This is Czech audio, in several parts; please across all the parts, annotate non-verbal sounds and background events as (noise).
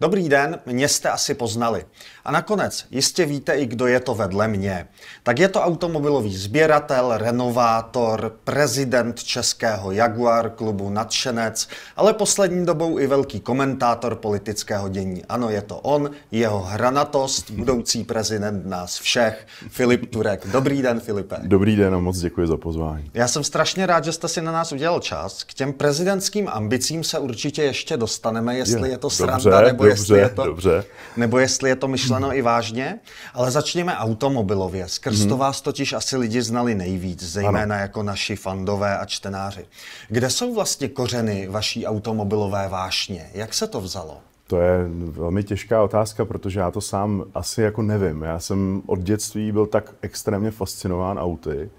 Dobrý den, mě jste asi poznali. A nakonec jistě víte i, kdo je to vedle mě. Tak je to automobilový sběratel, renovátor, prezident českého Jaguar klubu nadšenec, ale poslední dobou i velký komentátor politického dění. Ano, je to on, jeho hranatost, budoucí prezident nás všech, Filip Turek. Dobrý den, Filipe. Dobrý den a moc děkuji za pozvání. Já jsem strašně rád, že jste si na nás udělal čas. K těm prezidentským ambicím se určitě ještě dostaneme, jestli je, je to sranda dobře, nebo dobře, jestli je to, dobře. nebo jestli je to myšleno i vážně. Ale začněme automobilově. Skrz hmm. to mhm. vás totiž asi lidi znali nejvíc, zejména ano. jako naši fandové a čtenáři. Kde jsou vlastně kořeny vaší automobilové vášně? Jak se to vzalo? To je velmi těžká otázka, protože já to sám asi jako nevím. Já jsem od dětství byl tak extrémně fascinován auty,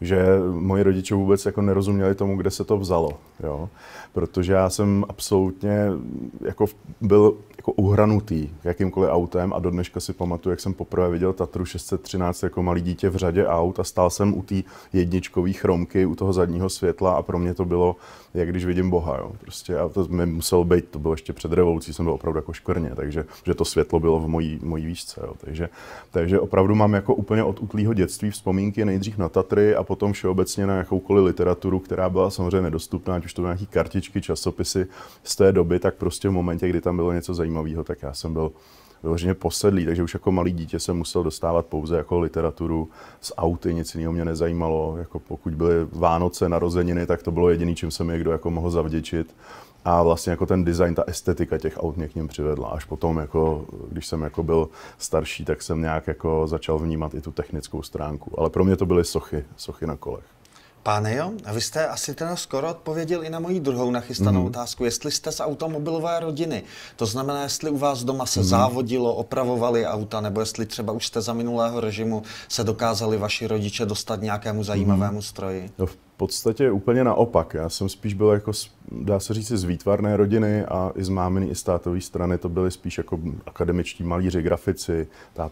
že moji rodiče vůbec jako nerozuměli tomu, kde se to vzalo. Jo? Protože já jsem absolutně jako byl jako uhranutý jakýmkoliv autem a do dneška si pamatuju, jak jsem poprvé viděl Tatru 613 jako malý dítě v řadě aut a stál jsem u té jedničkové chromky, u toho zadního světla a pro mě to bylo jak když vidím Boha. Jo. Prostě a to mi muselo být, to bylo ještě před revolucí, jsem byl opravdu jako škvrně, takže že to světlo bylo v mojí, mojí výšce. Jo. Takže, takže opravdu mám jako úplně od útlýho dětství vzpomínky nejdřív na Tatry a potom všeobecně na jakoukoliv literaturu, která byla samozřejmě nedostupná, ať už to byly nějaké kartičky, časopisy z té doby, tak prostě v momentě, kdy tam bylo něco zajímavého, tak já jsem byl vyloženě posedlý, takže už jako malý dítě jsem musel dostávat pouze jako literaturu z auty, nic jiného mě nezajímalo. Jako pokud byly Vánoce, narozeniny, tak to bylo jediný čím se mi kdo jako mohl zavděčit. A vlastně jako ten design, ta estetika těch aut mě k něm přivedla. Až potom, jako, když jsem jako byl starší, tak jsem nějak jako začal vnímat i tu technickou stránku. Ale pro mě to byly sochy, sochy na kolech. Pane jo, a vy jste asi teda skoro odpověděl i na moji druhou nachystanou mm-hmm. otázku, jestli jste z automobilové rodiny. To znamená, jestli u vás doma se mm-hmm. závodilo, opravovali auta, nebo jestli třeba už jste za minulého režimu se dokázali vaši rodiče dostat nějakému zajímavému mm-hmm. stroji. No, v podstatě úplně naopak. Já jsem spíš byl jako, dá se říct, z výtvarné rodiny a i z máminy, i z tátové strany to byli spíš jako akademičtí malíři, grafici,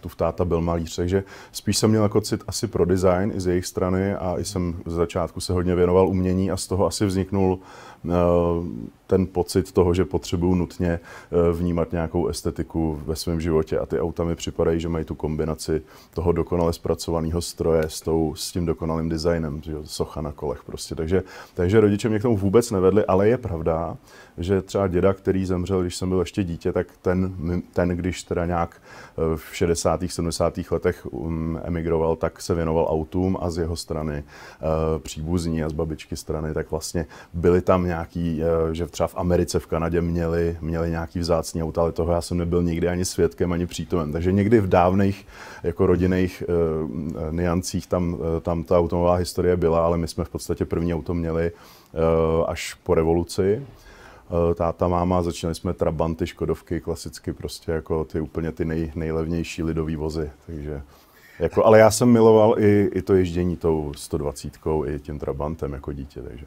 v táta byl malíř, takže spíš jsem měl jako cit asi pro design i z jejich strany a i jsem z začátku se hodně věnoval umění a z toho asi vzniknul Eh, ten pocit toho, že potřebuju nutně eh, vnímat nějakou estetiku ve svém životě a ty auta mi připadají, že mají tu kombinaci toho dokonale zpracovaného stroje s, tou, s tím dokonalým designem, že socha na kolech prostě. Takže, takže rodiče mě k tomu vůbec nevedli, ale je pravda, že třeba děda, který zemřel, když jsem byl ještě dítě, tak ten, ten když teda nějak eh, v 60. 70. letech um, emigroval, tak se věnoval autům a z jeho strany eh, příbuzní a z babičky strany, tak vlastně byly tam nějaký, eh, že třeba v Americe, v Kanadě měli, měli nějaký vzácný auta, ale toho já jsem nebyl nikdy ani svědkem, ani přítomem. Takže někdy v dávných jako rodinných niancích tam, tam ta automová historie byla, ale my jsme v podstatě první auto měli až po revoluci. Eh, táta, máma, začínali jsme Trabanty, Škodovky, klasicky prostě jako ty úplně ty nej, nejlevnější lidový vozy, takže jako, ale já jsem miloval i, i to ježdění tou 120 i tím Trabantem jako dítě, takže.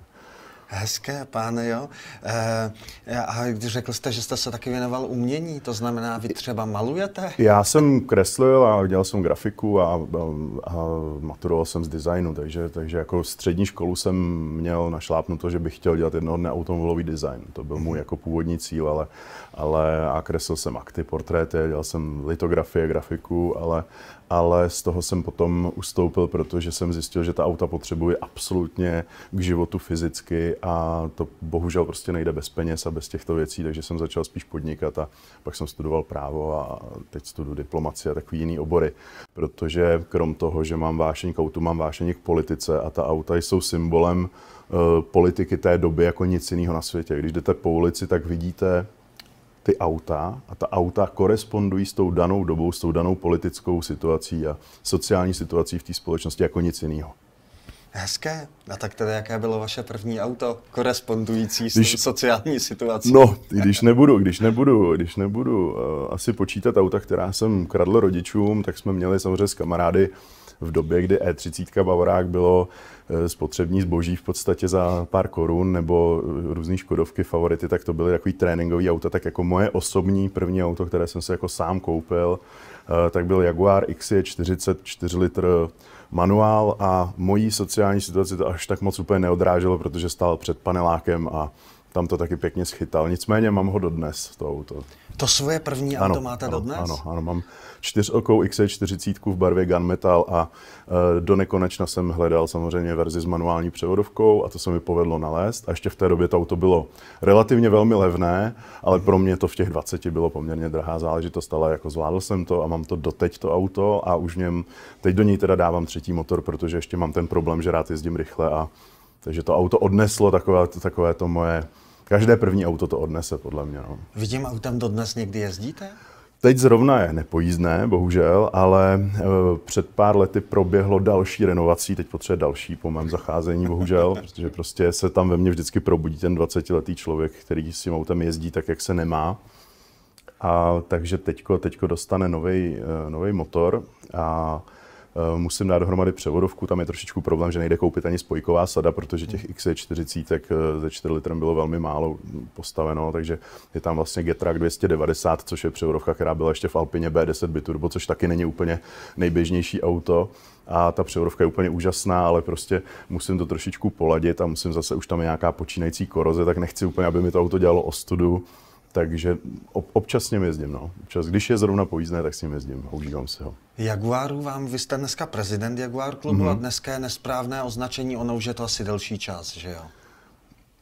Hezké, páne, jo. Eh, eh, e, a když řekl jste, že jste se taky věnoval umění, to znamená, vy třeba malujete? Já jsem kreslil a dělal jsem grafiku a, a, a maturoval jsem z designu, takže, takže jako střední školu jsem měl to, že bych chtěl dělat jednoho dne automobilový design. To byl můj mhm. jako původní cíl, ale, ale a kreslil jsem akty, portréty, dělal jsem litografie, grafiku, ale, ale z toho jsem potom ustoupil, protože jsem zjistil, že ta auta potřebují absolutně k životu fyzicky a to bohužel prostě nejde bez peněz a bez těchto věcí, takže jsem začal spíš podnikat a pak jsem studoval právo a teď studuji diplomaci a takový jiný obory, protože krom toho, že mám vášení k autu, mám vášení k politice a ta auta jsou symbolem eh, politiky té doby jako nic jiného na světě. Když jdete po ulici, tak vidíte ty auta a ta auta korespondují s tou danou dobou, s tou danou politickou situací a sociální situací v té společnosti jako nic jiného. Hezké. A tak tedy, jaké bylo vaše první auto korespondující s když, sociální situací? No, když nebudu, když nebudu, když nebudu uh, asi počítat auta, která jsem kradl rodičům, tak jsme měli samozřejmě s kamarády uh, v době, kdy E30 Bavorák bylo eh, spotřební zboží v podstatě za pár korun nebo eh, různé škodovky, favority, tak to byly takový tréninkový auta, tak jako moje osobní první auto, které jsem se jako sám koupil, eh, tak byl Jaguar XJ 44 litr manuál a mojí sociální situaci to až tak moc úplně neodráželo, protože stál před panelákem a tam to taky pěkně schytal. Nicméně mám ho dodnes, to auto. To svoje první ano, auto máte ano, dodnes? Ano, ano, mám čtyřokou x 40 e v barvě Gunmetal a e, do nekonečna jsem hledal samozřejmě verzi s manuální převodovkou a to se mi povedlo nalézt. A ještě v té době to auto bylo relativně velmi levné, ale pro mě to v těch 20 bylo poměrně drahá záležitost, ale jako zvládl jsem to a mám to doteď to auto a už něm, teď do něj teda dávám třetí motor, protože ještě mám ten problém, že rád jezdím rychle a takže to auto odneslo takové, takové to moje Každé první auto to odnese, podle mě. No. Vy tím autem dnes někdy jezdíte? Teď zrovna je nepojízdné, bohužel, ale e, před pár lety proběhlo další renovací, teď potřebuje další po mém zacházení, bohužel, (laughs) protože prostě se tam ve mně vždycky probudí ten 20-letý člověk, který s tím autem jezdí tak, jak se nemá. A takže teďko, teďko dostane nový e, motor a Eh, musím dát dohromady převodovku, tam je trošičku problém, že nejde koupit ani spojková sada, protože těch mm. XC40 e eh, ze 4 litrem bylo velmi málo mm, postaveno, takže je tam vlastně Getrak 290, což je převodovka, která byla ještě v Alpině B10 Biturbo, což taky není úplně nejběžnější auto a ta převodovka je úplně úžasná, ale prostě musím to trošičku poladit a musím zase, už tam je nějaká počínající koroze, tak nechci úplně, aby mi to auto dělalo ostudu takže občas s ním jezdím, no. Občas, když je zrovna pojízdné, tak s ním jezdím užívám si ho. Jaguaru vám, vy jste dneska prezident Jaguar klubu mm-hmm. a dneska je nesprávné označení, ono už je to asi delší čas, že jo?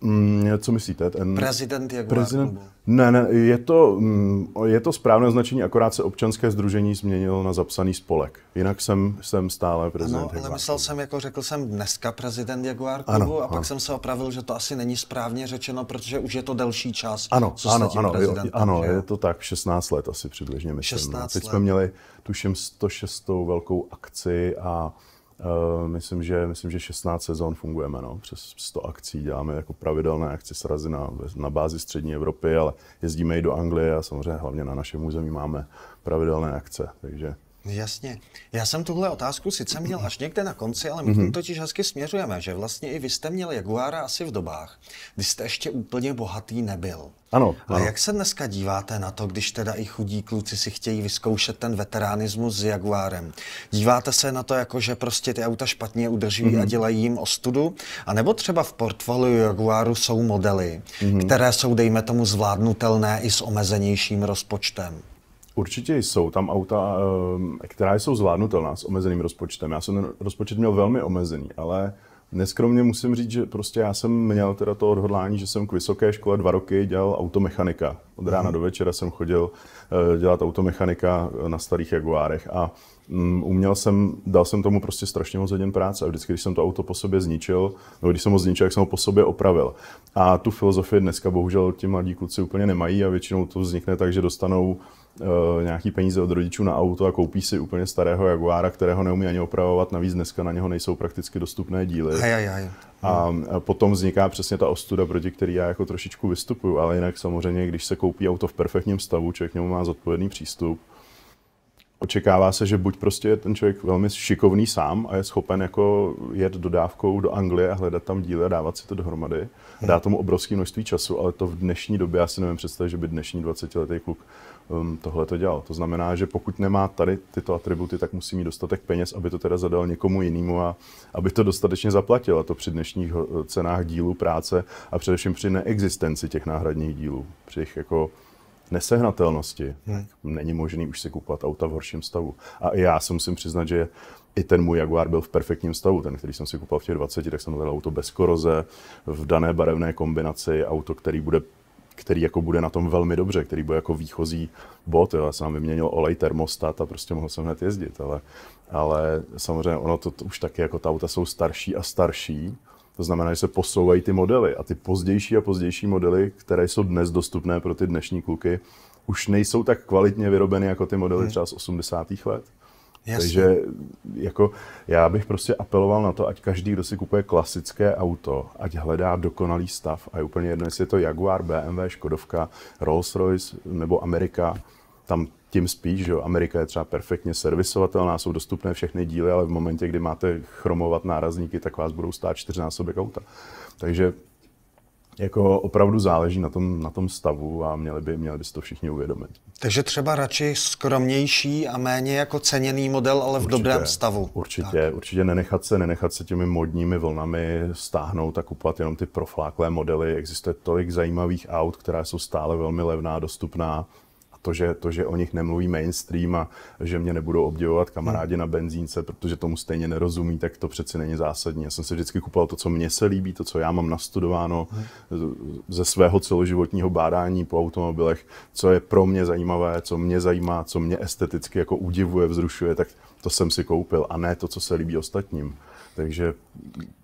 Mm, co myslíte? Ten prezident Jaguar prezident... Klubu. Ne, ne, je to, mm, je to správné označení, akorát se občanské združení změnilo na zapsaný spolek. Jinak jsem, jsem stále prezident ano, ale myslel jsem, jako řekl jsem dneska prezident Jaguar Klubu ano, a pak ano. jsem se opravil, že to asi není správně řečeno, protože už je to delší čas, ano, co ano, ano, jo, ano, je to tak, 16 let asi přibližně. Myslím. 16 no. Teď let. jsme měli, tuším, 106. velkou akci a Eh, myslím, že, myslím, že 16 sezon fungujeme, no. přes 100 akcí, děláme jako pravidelné akce srazy na, na bázi střední Evropy, ale jezdíme i do Anglie a samozřejmě hlavně na našem území máme pravidelné akce, takže No jasně. Já jsem tuhle otázku sice měl až někde na konci, ale my mm-hmm. totiž hezky směřujeme, že vlastně i vy jste měl Jaguára asi v dobách, kdy jste ještě úplně bohatý nebyl. Ano, ano. jak se dneska díváte na to, když teda i chudí kluci si chtějí vyzkoušet ten veteránismus s Jaguárem? Díváte se na to jako, že prostě ty auta špatně udrží mm-hmm. a mhm. dělají jim ostudu? A nebo třeba v portfoliu Jaguáru jsou modely, mm-hmm. které jsou, dejme tomu, zvládnutelné i s omezenějším rozpočtem? Určitě jsou tam auta, ehm, která jsou zvládnutelná s omezeným rozpočtem. Já jsem ten rozpočet měl velmi omezený, ale neskromně musím říct, že prostě já jsem měl teda to odhodlání, že jsem k vysoké škole dva roky dělal automechanika. Od mhm. rána do večera jsem chodil eh, dělat automechanika eh, na starých Jaguárech a mm, uměl jsem, dal jsem tomu prostě strašně moc hodin práce a vždycky, když jsem to auto po sobě zničil, nebo když jsem ho zničil, jak jsem ho po sobě opravil. A tu filozofii dneska bohužel ti mladí kluci úplně nemají a většinou to vznikne tak, že dostanou Eh, nějaký peníze od rodičů na auto a koupí si úplně starého Jaguára, kterého neumí ani opravovat, navíc dneska na něho nejsou prakticky dostupné díly. Aj, aj, aj. A potom vzniká přesně ta ostuda, proti který já jako trošičku vystupuju, ale jinak samozřejmě, když se koupí auto v perfektním stavu, člověk k němu má zodpovědný přístup, očekává se, že buď prostě je ten člověk velmi šikovný sám a je schopen jako jet dodávkou do Anglie a hledat tam díly a dávat si to dohromady. Dá tomu obrovské množství času, ale to v dnešní době, já si nevím představit, že by dnešní 20-letý kluk Um, tohle to dělal. To znamená, že pokud nemá tady tyto atributy, tak musí mít dostatek peněz, aby to teda zadal někomu jinému a aby to dostatečně zaplatil. A to při dnešních uh, cenách dílů práce a především při neexistenci těch náhradních dílů, při jich jako nesehnatelnosti. Hmm. Není možný už si kupovat auta v horším stavu. A i já se musím přiznat, že i ten můj Jaguar byl v perfektním stavu. Ten, který jsem si kupoval v těch 20, tak jsem měl auto bez koroze, v dané barevné kombinaci, auto, který bude který jako bude na tom velmi dobře, který bude jako výchozí bod. Jo. Já jsem vyměnil olej, termostat a prostě mohl jsem hned jezdit, ale, ale samozřejmě ono to, to už taky jako ta auta jsou starší a starší, to znamená, že se posouvají ty modely a ty pozdější a pozdější modely, které jsou dnes dostupné pro ty dnešní kluky, už nejsou tak kvalitně vyrobeny jako ty modely hmm. třeba z 80. let. Jasně. Takže jako já bych prostě apeloval na to, ať každý, kdo si kupuje klasické auto, ať hledá dokonalý stav. A je úplně jedno, jestli je to Jaguar, BMW, Škodovka, Rolls-Royce nebo Amerika. Tam tím spíš, že Amerika je třeba perfektně servisovatelná, jsou dostupné všechny díly, ale v momentě, kdy máte chromovat nárazníky, tak vás budou stát čtyřnásobek auta. Takže jako opravdu záleží na tom, na tom stavu a měli by, měli by si to všichni uvědomit. Takže třeba radši skromnější a méně jako ceněný model, ale v určitě, dobrém stavu. Určitě, tak. určitě nenechat se, nenechat se těmi modními vlnami stáhnout a kupovat jenom ty profláklé modely. Existuje tolik zajímavých aut, která jsou stále velmi levná, dostupná to, že, to, že o nich nemluví mainstream a že mě nebudou obdivovat kamarádi hmm. na benzínce, protože tomu stejně nerozumí, tak to přeci není zásadní. Já jsem si vždycky kupoval to, co mně se líbí, to, co já mám nastudováno hmm. ze svého celoživotního bádání po automobilech, co je pro mě zajímavé, co mě zajímá, co mě esteticky jako udivuje, vzrušuje, tak to jsem si koupil a ne to, co se líbí ostatním. Takže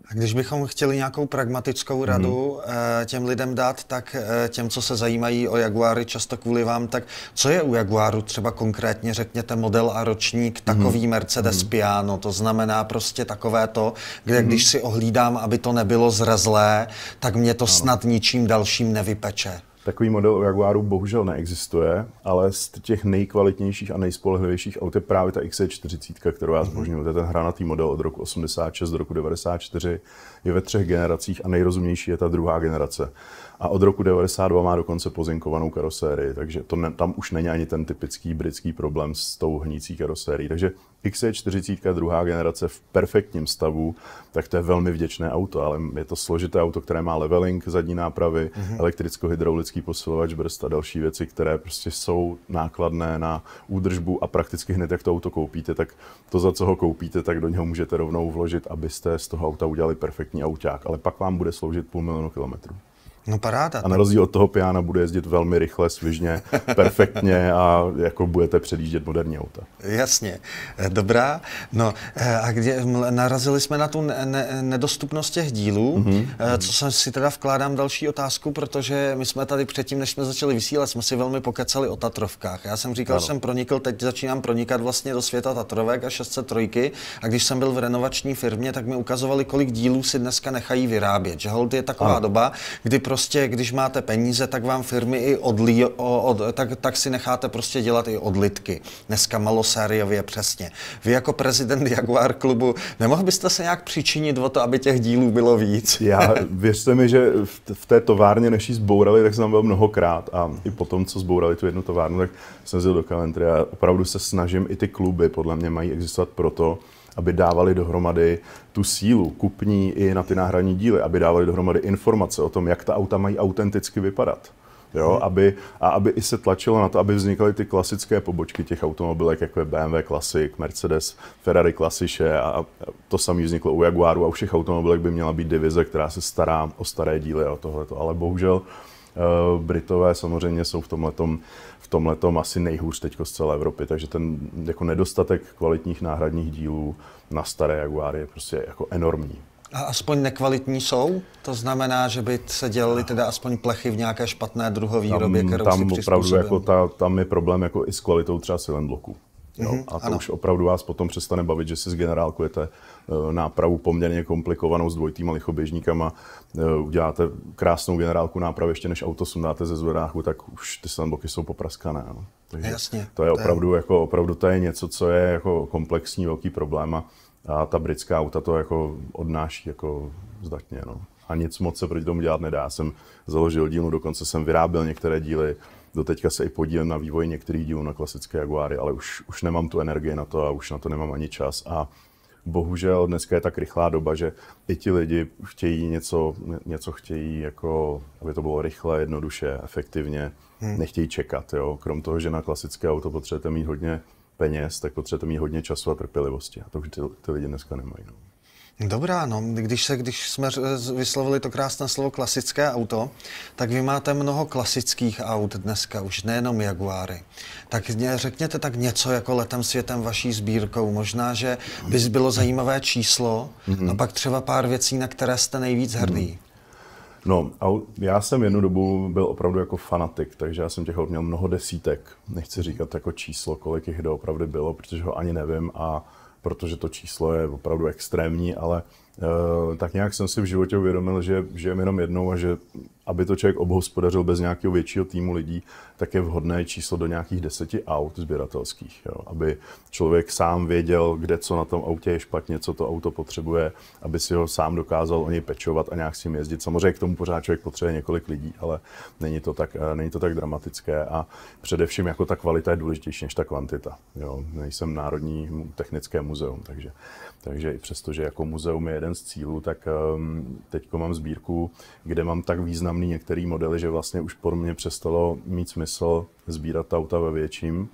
a když bychom chtěli nějakou pragmatickou mhm. radu hmm. těm lidem dát, tak eh, těm, co se zajímají o Jaguary často kvůli vám, tak co je u Jaguaru třeba konkrétně, řekněte, model a ročník, mhm. takový hmm. Mercedes hmm. Piano, to znamená prostě takové to, kde hmm. když si ohlídám, aby to nebylo zrazlé, tak mě to ano. snad ničím dalším nevypeče. Takový model Jaguaru bohužel neexistuje, ale z těch nejkvalitnějších a nejspolehlivějších aut je právě ta XC40, e kterou já mhm. zbožňuju. To je ten hranatý model od roku 86 do roku 94, je ve třech generacích a nejrozumější je ta druhá generace a od roku 92 má dokonce pozinkovanou karosérii, takže to ne, tam už není ani ten typický britský problém s tou hnící karosérií. Takže XC40, druhá generace v perfektním stavu, tak to je velmi vděčné auto, ale je to složité auto, které má leveling zadní nápravy, mm-hmm. elektricko-hydraulický posilovač brzd a další věci, které prostě jsou nákladné na údržbu a prakticky hned, jak to auto koupíte, tak to, za co ho koupíte, tak do něho můžete rovnou vložit, abyste z toho auta udělali perfektní auták, ale pak vám bude sloužit půl milionu kilometrů. No paráda. A na rozdíl od toho Piana bude jezdit velmi rychle, svižně, (laughs) perfektně a jako budete předjíždět moderní auta. Jasně, eh, dobrá. No eh, a kde, narazili jsme na tu ne, ne, nedostupnost těch dílů, mm-hmm. co jsem si teda vkládám další otázku, protože my jsme tady předtím, než jsme začali vysílat, jsme si velmi pokecali o Tatrovkách. Já jsem říkal, že jsem pronikl, teď začínám pronikat vlastně do světa Tatrovek a 603. A když jsem byl v renovační firmě, tak mi ukazovali, kolik dílů si dneska nechají vyrábět. Že hold je taková ano. doba, kdy pro prostě, když máte peníze, tak vám firmy i odlí, od, tak, tak si necháte prostě dělat i odlitky. Dneska malosériově přesně. Vy jako prezident Jaguar klubu, nemohl byste se nějak přičinit o to, aby těch dílů bylo víc? (laughs) Já, věřte mi, že v té továrně, než ji zbourali, tak jsem byl mnohokrát a i potom, co zbourali tu jednu továrnu, tak jsem zjel do kalendry a opravdu se snažím, i ty kluby podle mě mají existovat proto, aby dávali dohromady tu sílu kupní i na ty náhradní díly, aby dávali dohromady informace o tom, jak ta auta mají autenticky vypadat. Jo, mhm. aby, a aby i se tlačilo na to, aby vznikaly ty klasické pobočky těch automobilek, jako je BMW Classic, Mercedes, Ferrari Classice a to samé vzniklo u Jaguaru a u všech automobilek by měla být divize, která se stará o staré díly a o tohleto. Ale bohužel eh, Britové samozřejmě jsou v tomhle v tomhle tom asi nejhůř teď z celé Evropy, takže ten jako nedostatek kvalitních náhradních dílů na staré Jaguary je prostě jako enormní. A aspoň nekvalitní jsou? To znamená, že by se dělali teda aspoň plechy v nějaké špatné druhové výrobě, kterou tam si opravdu jako ta, tam je problém jako i s kvalitou třeba silen bloku. Jo? Mm-hmm, a to ano. už opravdu vás potom přestane bavit, že si zgenerálkujete e, nápravu poměrně komplikovanou s dvojitýma lichoběžníkama, e, uděláte krásnou generálku nápravy, ještě než auto sundáte ze zvedáku, tak už ty sandboxy jsou popraskané. No. Takže Jasně. To je opravdu, to je... Jako, opravdu to je něco, co je jako komplexní velký problém a, a ta britská auta to jako odnáší jako zdatně. No. A nic moc se proti tomu dělat nedá. Já jsem založil dílnu, dokonce jsem vyráběl některé díly, Doteďka se i podílím na vývoji některých dílů na klasické Jaguary, ale už, už nemám tu energii na to a už na to nemám ani čas. A bohužel dneska je tak rychlá doba, že i ti lidi chtějí něco, něco chtějí, jako, aby to bylo rychle, jednoduše, efektivně, hmm. nechtějí čekat. Jo? Krom toho, že na klasické auto potřebujete mít hodně peněz, tak potřebujete mít hodně času a trpělivosti. A to už ty, ty lidi dneska nemají. No. Dobrá, no, když, se, když jsme eh, vyslovili to krásné slovo klasické auto, tak vy máte mnoho klasických aut dneska, už nejenom Jaguary. Tak mě, řekněte tak něco jako letem světem vaší sbírkou. Možná, že by bylo zajímavé číslo mm-hmm. a mhm. pak třeba pár věcí, na které jste nejvíc mhm. hrdý. Mm-hmm. No, já jsem jednu dobu byl opravdu jako fanatik, takže já jsem těch měl mnoho desítek. Nechci říkat jako číslo, kolik jich doopravdy bylo, protože ho ani nevím a protože to číslo je opravdu extrémní, ale eh, tak nějak jsem si v životě uvědomil, že žijeme jenom jednou a že aby to člověk obhospodařil bez nějakého většího týmu lidí, tak je vhodné číslo do nějakých deseti aut sběratelských. Jo. Aby člověk sám věděl, kde co na tom autě je špatně, co to auto potřebuje, aby si ho sám dokázal o něj pečovat a nějak s ním jezdit. Samozřejmě k tomu pořád člověk potřebuje několik lidí, ale není to tak, eh, není to tak dramatické a především jako ta kvalita je důležitější než ta kvantita. Jo. Nejsem Národní technické muzeum, takže, takže i přesto, že jako muzeum je jeden z cílů, tak ehm, teď mám sbírku, kde mám tak význam významný některý modely, že vlastně už pro mě přestalo mít smysl sbírat auta ve větším.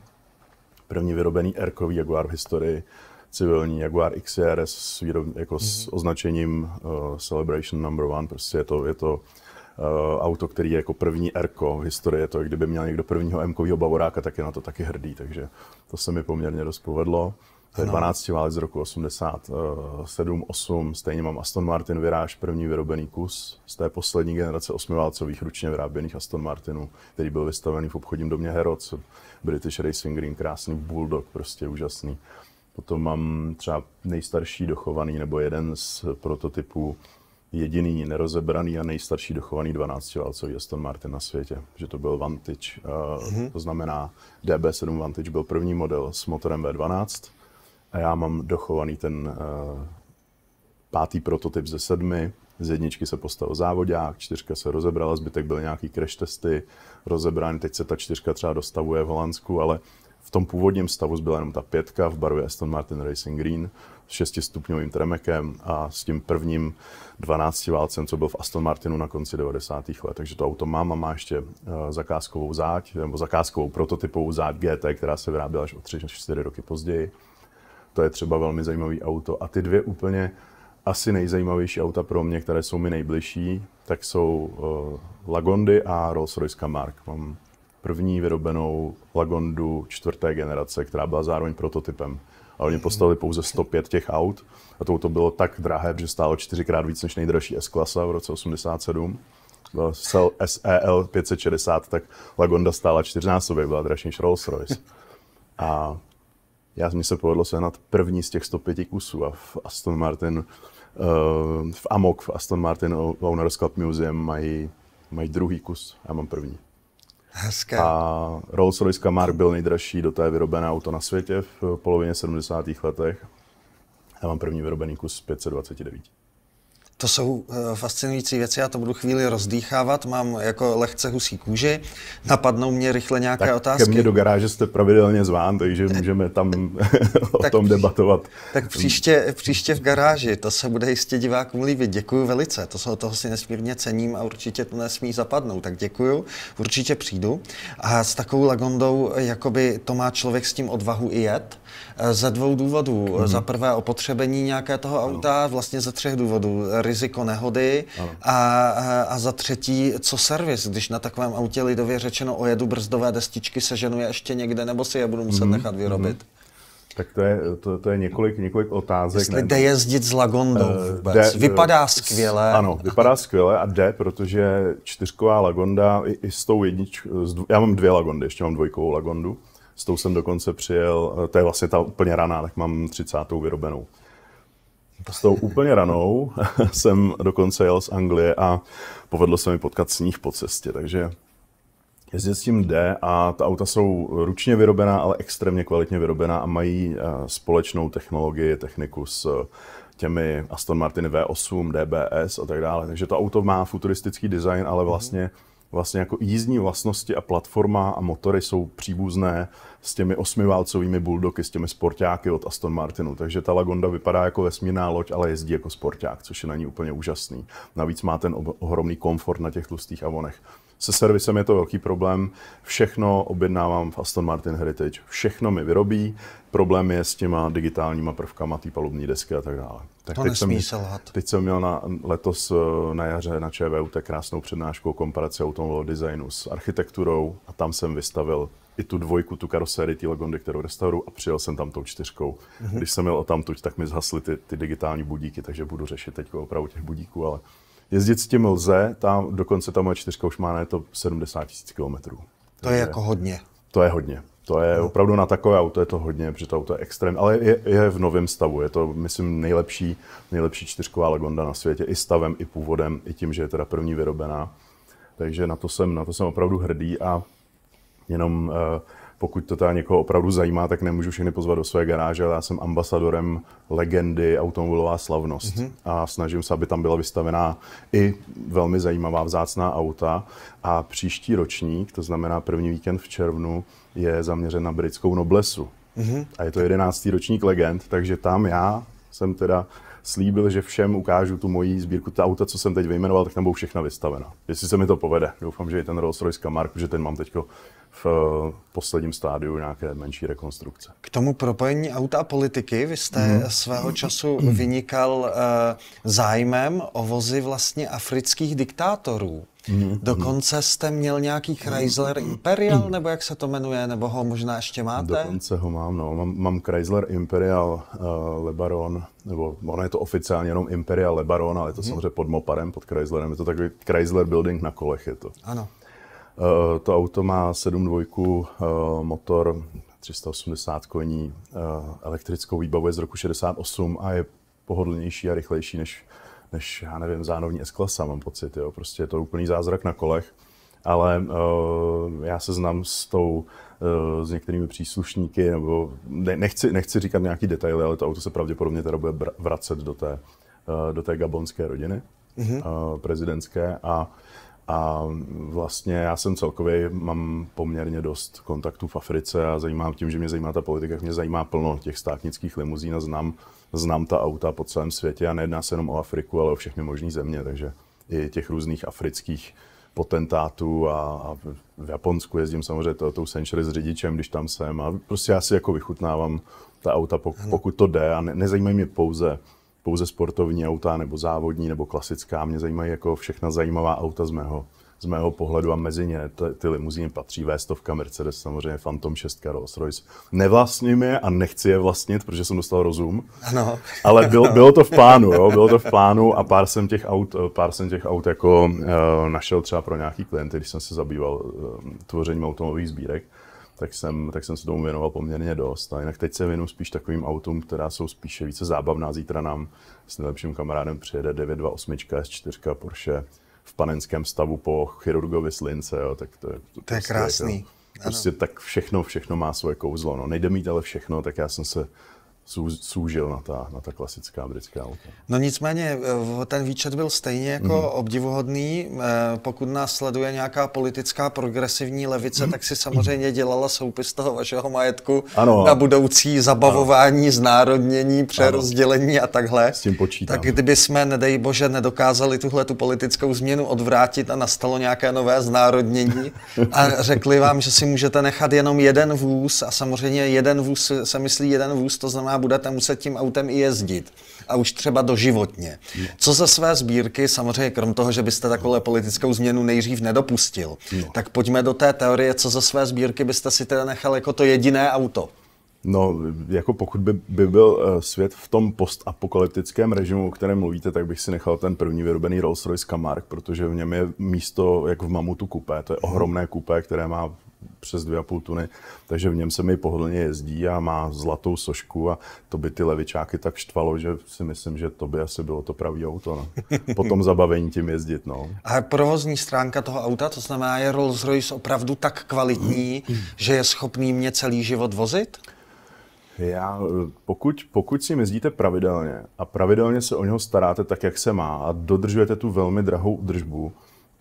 První vyrobený r Jaguar v historii, civilní Jaguar XR e s, výrob, jako mm-hmm. s mhm. označením uh, Celebration Number One, prostě je to, je to eh, auto, který je jako první Erko v historii, je to, kdyby měl někdo prvního m Bavoráka, tak je na to taky hrdý, takže to se mi poměrně dost povedlo. To je 12 válec z roku 87, 8. Stejně mám Aston Martin Virage, první vyrobený kus z té poslední generace osmiválcových ručně vyráběných Aston Martinů, který byl vystavený v obchodním domě Herods, British Racing Green, krásný bulldog, prostě úžasný. Potom mám třeba nejstarší dochovaný nebo jeden z prototypů jediný nerozebraný a nejstarší dochovaný 12-válcový Aston Martin na světě, že to byl Vantage. Mm-hmm. To znamená, DB7 Vantage byl první model s motorem V12, a já mám dochovaný ten eh, pátý prototyp ze sedmi, z jedničky se postavil závodák, čtyřka se rozebrala, zbytek byly nějaký crash testy rozebrány, teď se ta čtyřka třeba dostavuje v Holandsku, ale v tom původním stavu zbyla jenom ta pětka v barvě Aston Martin Racing Green s šestistupňovým tremekem a s tím prvním 12 válcem, co byl v Aston Martinu na konci 90. let. Takže to auto máma má ještě eh, zakázkovou záď, nebo zakázkovou prototypovou záď GT, která se vyráběla až o 3-4 roky později. To je třeba velmi zajímavý auto. A ty dvě úplně asi nejzajímavější auta pro mě, které jsou mi nejbližší, tak jsou uh, Lagondy a Rolls-Royce Camark. Mám první vyrobenou Lagondu čtvrté generace, která byla zároveň prototypem. A oni mhm. postavili pouze 105 těch aut a to bylo tak drahé, že stálo čtyřikrát víc než nejdražší S-klasa v roce 87. Byl SEL 560, tak Lagonda stála čtyřnásobě, byla dražší než Rolls-Royce. A já mi se povedlo sehnat první z těch 105 kusů a v Aston Martin, eh, v Amok, v Aston Martin Owners Club Museum mají, mají druhý kus, já mám první. Hezké. A Rolls Royce Camargue byl nejdražší do té vyrobené auto na světě v polovině 70. letech. Já mám první vyrobený kus 529. To jsou eh, fascinující věci, já to budu chvíli rozdýchávat, mám jako lehce husí kůži, napadnou mě rychle nějaké tak otázky. Ke mně do garáže jste pravidelně zván, takže můžeme tam (laughs) o tak, tom debatovat. Tak příště, příště v garáži, to se bude jistě divákům líbit. Děkuji velice, to se toho si nesmírně cením a určitě to nesmí zapadnout, tak děkuji, určitě přijdu. A s takovou lagondou, jakoby to má člověk s tím odvahu i jet, Eh, ze dvou důvodů. Mm-hmm. Za prvé opotřebení nějaké toho auta, ano. vlastně ze třech důvodů. Riziko nehody a, eh, a za třetí, co servis, když na takovém autě lidově řečeno ojedu brzdové destičky, seženu je ještě někde nebo si je budu muset mm-hmm. nechat vyrobit. Mm-hmm. Tak to je, to, to je několik, několik otázek. Jestli jde eh, jezdit s Lagondou vůbec. Jde, vypadá skvěle. Ano, vypadá skvěle a jde, protože čtyřková Lagonda i, i s tou jedničkou, já mám dvě Lagondy, ještě mám dvojkovou Lagondu, s tou jsem dokonce přijel, eh, to je vlastně ta úplně raná, tak mám 30. vyrobenou. S tou úplně ranou (laughs) jsem dokonce jel z Anglie a povedlo se mi potkat sníh po cestě, takže jezdit s tím jde a ta auta jsou ručně vyrobená, ale extrémně kvalitně vyrobená a mají eh, společnou technologii, techniku s eh, těmi Aston Martin V8, DBS a tak dále. Takže to auto má futuristický design, ale mhm. vlastně mm vlastně jako jízdní vlastnosti a platforma a motory jsou příbuzné s těmi osmiválcovými buldoky, s těmi sportáky od Aston Martinu. Takže ta Lagonda vypadá jako vesmírná loď, ale jezdí jako sporták, což je na ní úplně úžasný. Navíc má ten ohromný komfort na těch tlustých avonech. Se servisem je to velký problém. Všechno objednávám v Aston Martin Heritage. Všechno mi vyrobí. Problém je s těma digitálníma prvkama, ty palubní desky a tak dále. Tak to teď nesmí jsem, selhat. Teď jsem měl na, letos eh, na jaře na tak krásnou přednášku o komparaci automobilového designu s architekturou a tam jsem vystavil i tu dvojku, tu karosérii ty Legondy, kterou restauru a přijel jsem tam tou čtyřkou. Mm-hmm. Když jsem měl o tamtuť, tak mi zhasly ty, ty digitální budíky, takže budu řešit teď opravu těch budíků, ale Jezdit s tím lze, tam, dokonce ta moje čtyřka už má na to 70 tisíc kilometrů. To je jako hodně. To je hodně. To je no. opravdu na takové auto je to hodně, protože to auto je extrém, ale je, je v novém stavu. Je to, myslím, nejlepší, nejlepší čtyřková Lagonda na světě, i stavem, i původem, i tím, že je teda první vyrobená. Takže na to jsem, na to jsem opravdu hrdý a Jenom eh, pokud to teda někoho opravdu zajímá, tak nemůžu všechny pozvat do své garáže, ale já jsem ambasadorem legendy automobilová slavnost mm-hmm. a snažím se, aby tam byla vystavená i velmi zajímavá vzácná auta. A příští ročník, to znamená první víkend v červnu, je zaměřen na britskou noblesu. Mm-hmm. A je to jedenáctý ročník legend, takže tam já jsem teda slíbil, že všem ukážu tu moji sbírku, ta auta, co jsem teď vyjmenoval, tak tam budou všechna vystavena. Jestli se mi to povede, doufám, že i ten Rolls Royce Camargue, že ten mám teď v eh, posledním stádiu nějaké menší rekonstrukce. K tomu propojení auta a politiky, vy jste mm. svého času vynikal uh, zájmem o vozy vlastně afrických diktátorů. Mhm, Dokonce mhm. jste měl nějaký Chrysler mhm. Imperial, nebo jak se to jmenuje, nebo ho možná ještě máte? Dokonce ho mám, no. Mám, mám Chrysler Imperial uh, Lebaron, nebo ono je to oficiálně jenom Imperial Lebaron, ale je to hmm samozřejmě pod Moparem, pod Chryslerem. Je to takový Chrysler Building na kolech je to. Ano. Uh, to auto má 7.2 uh, eh, motor, 380 koní, uh, elektrickou výbavu je z roku 68 a je pohodlnější a rychlejší než než, já nevím, zánovní S-klasa, mám pocit, jo. Prostě je to úplný zázrak na kolech. Ale uh, já se znám s tou, uh, s některými příslušníky, nebo ne, nechci, nechci říkat nějaký detaily, ale to auto se pravděpodobně teda bude vracet do té, uh, do té gabonské rodiny mm-hmm. uh, prezidentské a a vlastně já jsem celkově, mám poměrně dost kontaktů v Africe a zajímám tím, že mě zajímá ta politika, mě zajímá plno těch státnických limuzín a znám znám ta auta po celém světě a nejedná se jenom o Afriku, ale o všechny možné země, takže i těch různých afrických potentátů a, a v Japonsku jezdím samozřejmě to, tou Century s řidičem, když tam jsem a prostě já si jako vychutnávám ta auta, pokud, pokud to jde a ne, nezajímají mě pouze pouze sportovní auta nebo závodní nebo klasická, mě zajímají jako všechna zajímavá auta z mého z mého pohledu a mezi ně ty, ty limuzíny patří V100, Mercedes, samozřejmě Phantom 6, Rolls Royce. Nevlastním je a nechci je vlastnit, protože jsem dostal rozum. Ano. Ale bylo, (laughs) bylo to v plánu, jo, bylo to v plánu a pár jsem těch aut, pár jsem těch aut jako uh, našel třeba pro nějaký klienty, když jsem se zabýval uh, tvořením automových sbírek tak jsem, tak jsem se tomu věnoval poměrně dost. A jinak teď se věnu spíš takovým autům, která jsou spíše více zábavná. Zítra nám s nejlepším kamarádem přijede 928 S4 Porsche v panenském stavu po chirurgovi slince, jo, tak to je... To, to je prostě, krásný. jako, prostě tak všechno, všechno má svoje kouzlo. No. Nejde mít ale všechno, tak já jsem se soužil na ta, na ta klasická britská auta. No nicméně eh, ten výčet byl stejně jako mm obdivuhodný. Eh, pokud nás sleduje nějaká politická progresivní levice, mm tak si samozřejmě dělala soupis toho vašeho majetku ano. na budoucí zabavování, ano. znárodnění, přerozdělení ano. a takhle. S tím počítám. Tak kdyby jsme, nedej bože, nedokázali tuhle tu politickou změnu odvrátit a nastalo nějaké nové znárodnění (laughs) a řekli vám, že si můžete nechat jenom jeden vůz a samozřejmě jeden vůz se myslí jeden vůz, to znamená a budete muset tím autem i jezdit. A už třeba doživotně. Co ze své sbírky, samozřejmě krom toho, že byste takovou politickou změnu nejdřív nedopustil, no. tak pojďme do té teorie, co ze své sbírky byste si teda nechal jako to jediné auto. No, jako pokud by, by byl eh, svět v tom postapokalyptickém režimu, o kterém mluvíte, tak bych si nechal ten první vyrobený Rolls-Royce Camargue, protože v něm je místo jak v mamutu kupé. To je ohromné kupé, které má přes 2,5 tuny, takže v něm se mi pohodlně jezdí a má zlatou sošku a to by ty levičáky tak štvalo, že si myslím, že to by asi bylo to pravý auto. No. (laughs) Po tom zabavení tím jezdit. No. A provozní stránka toho auta, to znamená, je Rolls Royce opravdu tak kvalitní, mm. že je schopný mě celý život vozit? Já, pokud, pokud si jezdíte pravidelně a pravidelně se o něho staráte tak, jak se má a dodržujete tu velmi drahou držbu,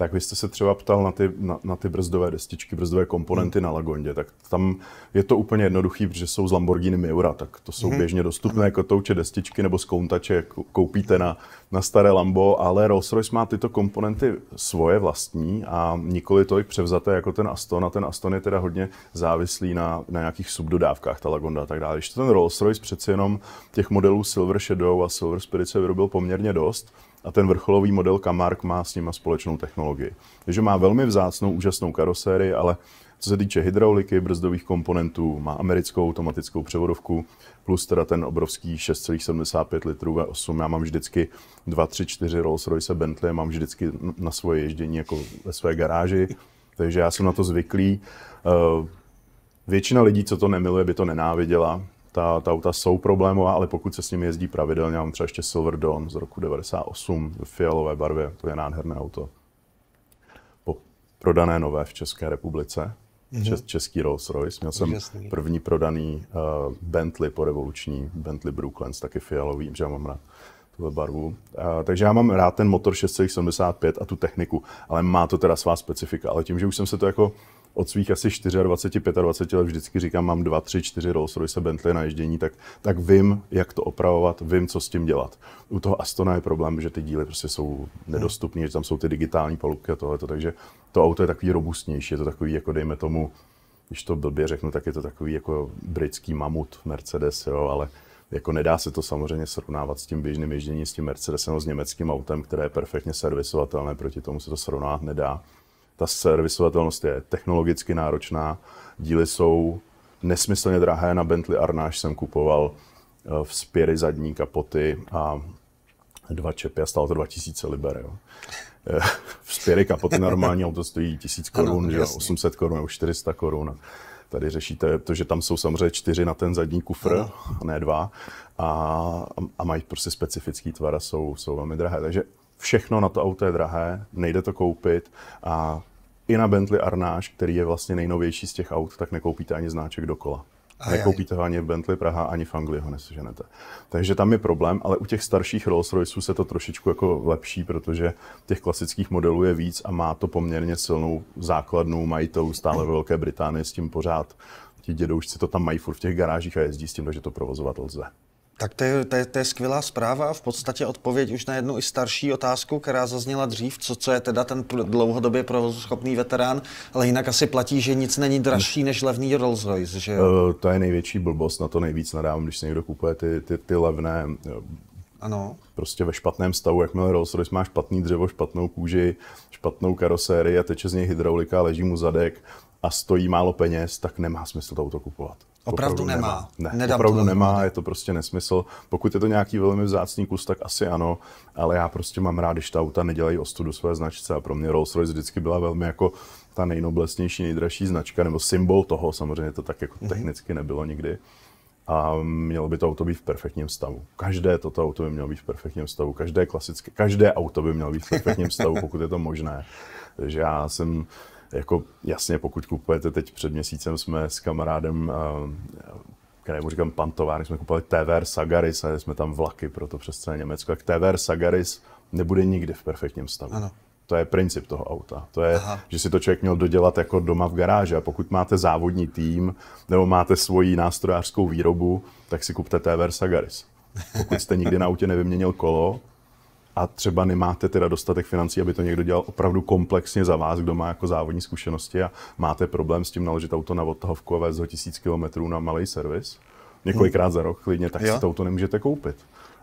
tak vy jste se třeba ptal na ty, na, na ty brzdové destičky, brzdové komponenty hmm. na Lagondě, tak tam je to úplně jednoduchý, protože jsou z Lamborghini Miura, tak to jsou hmm. běžně dostupné hmm. kotouče destičky nebo skountače, koupíte na, na staré Lambo, ale Rolls-Royce má tyto komponenty svoje vlastní a nikoli tolik převzaté jako ten Aston a ten Aston je teda hodně závislý na, na nějakých subdodávkách, ta Lagonda a tak dále. Ještě ten Rolls-Royce přeci jenom těch modelů Silver Shadow a Silver Spirit se vyrobil poměrně dost, a ten vrcholový model Camargue má s nima společnou technologii. Takže má velmi vzácnou, úžasnou karosérii, ale co se týče hydrauliky, brzdových komponentů, má americkou automatickou převodovku, plus teda ten obrovský 6,75 litrů V8. Já mám vždycky 2, 3, 4 Rolls Royce Bentley, mám vždycky na svoje ježdění jako ve své garáži, takže já jsem na to zvyklý. Eh, většina lidí, co to nemiluje, by to nenáviděla, ta, ta auta jsou problémová, ale pokud se s nimi jezdí pravidelně, mám třeba ještě Silver Dawn z roku 98 v fialové barvě, to je nádherné auto. Po, prodané nové v České republice, mm-hmm. český Rolls Royce. Měl jsem Užasný. první prodaný uh, Bentley po revoluční, Bentley Brooklands, taky fialový, že mám rád tuhle barvu. Uh, takže já mám rád ten motor 6,75 a tu techniku, ale má to teda svá specifika. Ale tím, že už jsem se to jako od svých asi 24, 25 let vždycky říkám, mám 2, 3, 4 Rolls Royce Bentley na ježdění, tak, tak vím, jak to opravovat, vím, co s tím dělat. U toho Astona je problém, že ty díly prostě jsou nedostupné, že tam jsou ty digitální palubky a tohleto, takže to auto je takový robustnější, je to takový, jako dejme tomu, když to blbě řeknu, tak je to takový jako britský mamut Mercedes, jo, ale jako nedá se to samozřejmě srovnávat s tím běžným ježděním, s tím Mercedesem, s německým autem, které je perfektně servisovatelné, proti tomu se to srovnávat nedá ta servisovatelnost je technologicky náročná, díly jsou nesmyslně drahé, na Bentley Arnáš jsem kupoval eh, vzpěry zadní kapoty a dva čepy a stálo to 2000 liber. Jo. Eh, (laughs) vzpěry kapoty normální auto stojí 1000 korun, 800 korun nebo 400 korun. Tady řešíte to, že tam jsou samozřejmě čtyři na ten zadní kufr, ano. ne dva, a, a mají prostě specifický tvar a jsou, jsou velmi drahé. Takže všechno na to auto je drahé, nejde to koupit a i na Bentley Arnáš, který je vlastně nejnovější z těch aut, tak nekoupíte ani značek dokola. Aj, Nekoupíte ho ani v Bentley Praha, ani v Anglii ho neseženete. Takže tam je problém, ale u těch starších Rolls Royceů se to trošičku jako lepší, protože těch klasických modelů je víc a má to poměrně silnou základnou majitelů stále ve Velké Británii s tím pořád. Ti dědoušci to tam mají furt v těch garážích a jezdí s tím, takže to provozovat lze. Tak to je, to, je, to je skvělá zpráva a v podstatě odpověď už na jednu i starší otázku, která zazněla dřív, co, co je teda ten dlouhodobě provozuschopný veterán, ale jinak asi platí, že nic není dražší než levný Rolls Royce, že jo? Eh, to je největší blbost, na to nejvíc nadávám, když se někdo kupuje ty, ty, ty levné eh, ano. Prostě ve špatném stavu, jakmile Rolls Royce má špatný dřevo, špatnou kůži, špatnou karosérii a teče z něj hydraulika leží mu zadek, a stojí málo peněz, tak nemá smysl to auto kupovat. Opravdu, opravdu nemá. nemá. Ne, Nedám opravdu nemá, nemá, je to prostě nesmysl. Pokud je to nějaký velmi vzácný kus, tak asi ano, ale já prostě mám rád, když ta auta nedělají ostudu své značce a pro mě Rolls-Royce vždycky byla velmi jako ta nejnoblesnější, nejdražší značka, nebo symbol toho, samozřejmě to tak jako mm-hmm. technicky nebylo nikdy. A mělo by to auto být v perfektním stavu. Každé toto auto by mělo být v perfektním stavu, každé klasické, každé auto by mělo být v perfektním stavu, (laughs) pokud je to možné. Takže já jsem jako jasně, pokud kupujete teď před měsícem, jsme s kamarádem, eh, kterému říkám pan jsme kupovali TVR Sagaris a jsme tam vlaky proto přes celé Německo. Tak TVR Sagaris nebude nikdy v perfektním stavu. Ano. To je princip toho auta. To je, Aha. že si to člověk měl dodělat jako doma v garáži. A pokud máte závodní tým nebo máte svoji nástrojářskou výrobu, tak si kupte TVR Sagaris. Pokud jste nikdy na autě nevyměnil kolo, a třeba nemáte teda dostatek financí, aby to někdo dělal opravdu komplexně za vás, kdo má jako závodní zkušenosti a máte problém s tím naložit auto na odtahovku a vést ho tisíc kilometrů na malý servis, několikrát za rok klidně, tak jo. si to auto nemůžete koupit.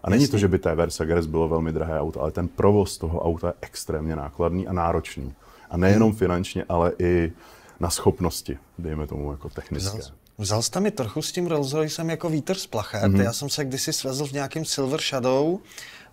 A není to, že by té Versa Gres bylo velmi drahé auto, ale ten provoz toho auta je extrémně nákladný a náročný. A nejenom hmm. finančně, ale i na schopnosti, dejme tomu jako technické. Vzal, jste mi trochu s tím Rolls Royce jako vítr z plachet. Mm-hmm. Já jsem se kdysi svezl v nějakém Silver Shadow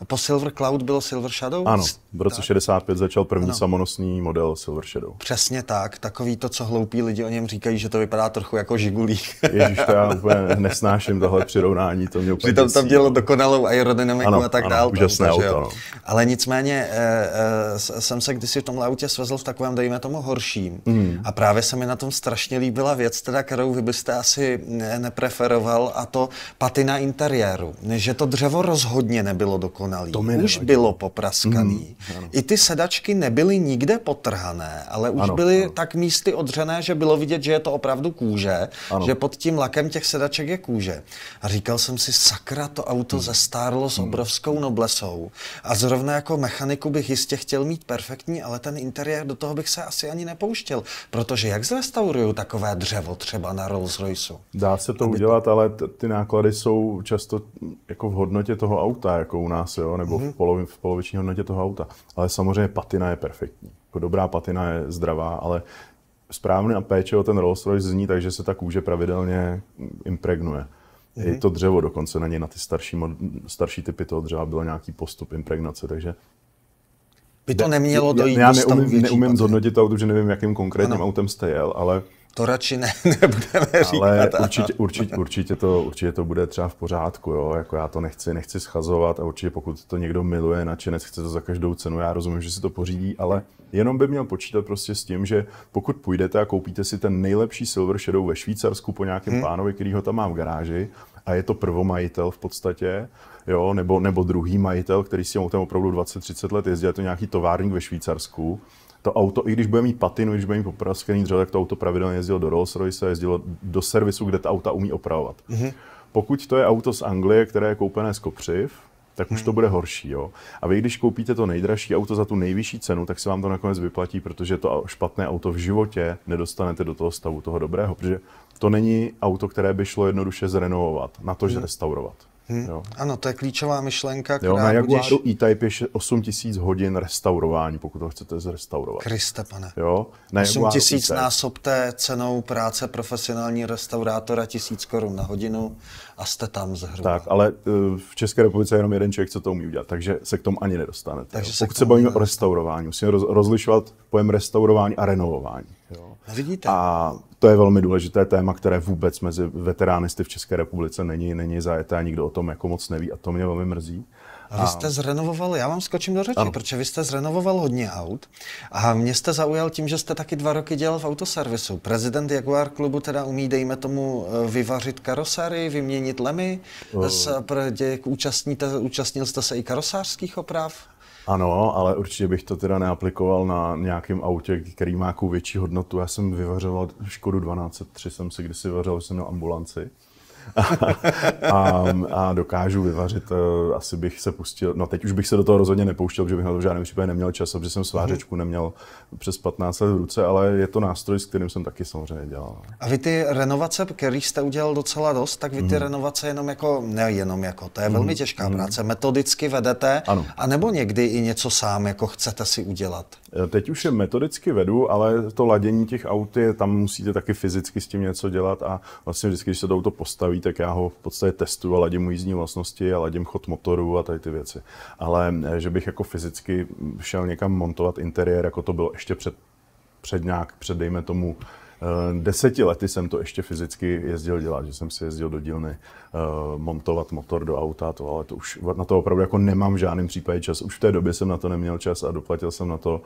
po Silver Cloud bylo Silver Shadow? Ano, v roce tak. 65 začal první ano. samonosný model Silver Shadow. Přesně tak, takový to, co hloupí lidi o něm říkají, že to vypadá trochu jako žigulí. (laughs) Ježíš, to já úplně nesnáším tohle přirovnání, to mě úplně Přitom tam dělo dokonalou aerodynamiku ano, a tak dále. Úžasné auto, Ano. Ale nicméně eh, eh, jsem se kdysi v tomhle autě svezl v takovém, dejme tomu, horším. Hmm. A právě se mi na tom strašně líbila věc, teda, kterou vy byste asi ne, nepreferoval, a to patina interiéru. Že to dřevo rozhodně nebylo dokonalé dokonalý, to už nevadí. bylo popraskaný. Mm, I ty sedačky nebyly nikde potrhané, ale už ano, byly ano. tak místy odřené, že bylo vidět, že je to opravdu kůže, ano. že pod tím lakem těch sedaček je kůže. A říkal jsem si, sakra, to auto mm. zestárlo s hmm. obrovskou noblesou. A zrovna jako mechaniku bych jistě chtěl mít perfektní, ale ten interiér do toho bych se asi ani nepouštěl, protože jak zrestauruju takové dřevo třeba na Rolls Royce? Dá se to Aby udělat, ale ty náklady jsou často jako v hodnotě toho auta, jako u nás nás, jo, nebo mm-hmm. v, mhm. polovi, v poloviční hodnotě toho auta. Ale samozřejmě patina je perfektní. Jako dobrá patina je zdravá, ale správný a péče o ten Rolls Royce zní tak, že se ta kůže pravidelně impregnuje. Mm-hmm. I mhm. to dřevo dokonce na ně, na ty starší, starší typy toho dřeva byl nějaký postup impregnace, takže by to nemělo dojít já, já neumím, neumím zhodnotit auto, že nevím, jakým konkrétním ano. autem jste jel, ale to radši ne, (laughs) nebudeme Ale říkat. Ale určitě, určitě, určitě, to, určitě to bude třeba v pořádku, jo? Jako já to nechci, nechci schazovat a určitě pokud to někdo miluje, nadšenec chce to za každou cenu, já rozumím, že si to pořídí, ale jenom by měl počítat prostě s tím, že pokud půjdete a koupíte si ten nejlepší Silver Shadow ve Švýcarsku po nějakém hmm. pánovi, který ho tam má v garáži, a je to prvomajitel v podstatě, jo, nebo, nebo druhý majitel, který si mu tam opravdu 20-30 let jezdí, je to nějaký továrník ve Švýcarsku, to auto, i když bude mít patinu, i když bude mít popraskený dřevo, tak to auto pravidelně jezdilo do Rolls Royce, jezdilo do servisu, kde ta auta umí opravovat. Mm-hmm. Pokud to je auto z Anglie, které je koupené z kopřiv, tak už mhm. to bude horší. Jo? A vy, když koupíte to nejdražší auto za tu nejvyšší cenu, tak se vám to nakonec vyplatí, protože to špatné auto v životě nedostanete do toho stavu toho dobrého, protože to není auto, které by šlo jednoduše zrenovovat, na to, že mhm. restaurovat. Hmm. Jo. Ano, to je klíčová myšlenka, která jo, na Jaguaru budeš... E-Type je 8 000 hodin restaurování, pokud to chcete zrestaurovat. Kriste, pane. Jo? Na 8 000 E-type. násobte cenou práce profesionální restaurátora 1000 korun na hodinu a jste tam zhruba. Tak, ale eh, v České republice je jenom jeden člověk, co to umí udělat, takže se k tomu ani nedostanete. Takže se pokud se bavíme o restaurování, musíme rozlišovat pojem restaurování a renovování. Jo? No vidíte. A to je velmi důležité téma, které vůbec mezi veteránisty v České republice není, není zajeté, nikdo o tom jako moc neví a to mě velmi mrzí. A... Vy jste zrenovoval, já vám skočím do řeči, ano. protože vy jste zrenovoval hodně aut a mě jste zaujal tím, že jste taky dva roky dělal v autoservisu. Prezident Jaguar klubu teda umí, dejme tomu, eh, vyvařit karosary, vyměnit lemy. Uh. S, pr, účastníte, účastnil jste se i karosářských oprav? Ano, ale určitě bych to teda neaplikoval na nějakém autě, který má nějakou větší hodnotu. Já jsem vyvařoval Škodu 1203, jsem si kdysi vyvařoval, jsem měl ambulanci. (laughs) a, a dokážu vyvařit. Eh, asi bych se pustil, no teď už bych se do toho rozhodně nepouštěl, protože bych na to v žádném případě neměl čas, protože jsem svářečku neměl přes 15 let v ruce, ale je to nástroj, s kterým jsem taky samozřejmě dělal. A vy ty renovace, který jste udělal docela dost, tak vy ty mm. renovace jenom jako, nejenom jako, to je mhm. velmi těžká mm. práce, metodicky vedete, ano. nebo někdy i něco sám jako chcete si udělat? Eh, teď už je metodicky vedu, ale to ladění těch aut je, tam musíte taky fyzicky s tím něco dělat a vlastně vždycky, když se to auto postaví, baví, tak já ho v podstatě testuju a ladím mu jízdní vlastnosti a ladím chod motoru a tady ty věci. Ale eh, že bych jako fyzicky šel někam montovat interiér, jako to bylo ještě před, před nějak, před dejme tomu Eh, deseti lety jsem to ještě fyzicky jezdil dělat, že jsem si jezdil do dílny eh, montovat motor do auta, to, ale to už na to opravdu jako nemám v žádném případě čas. Už v té době jsem na to neměl čas a doplatil jsem na to.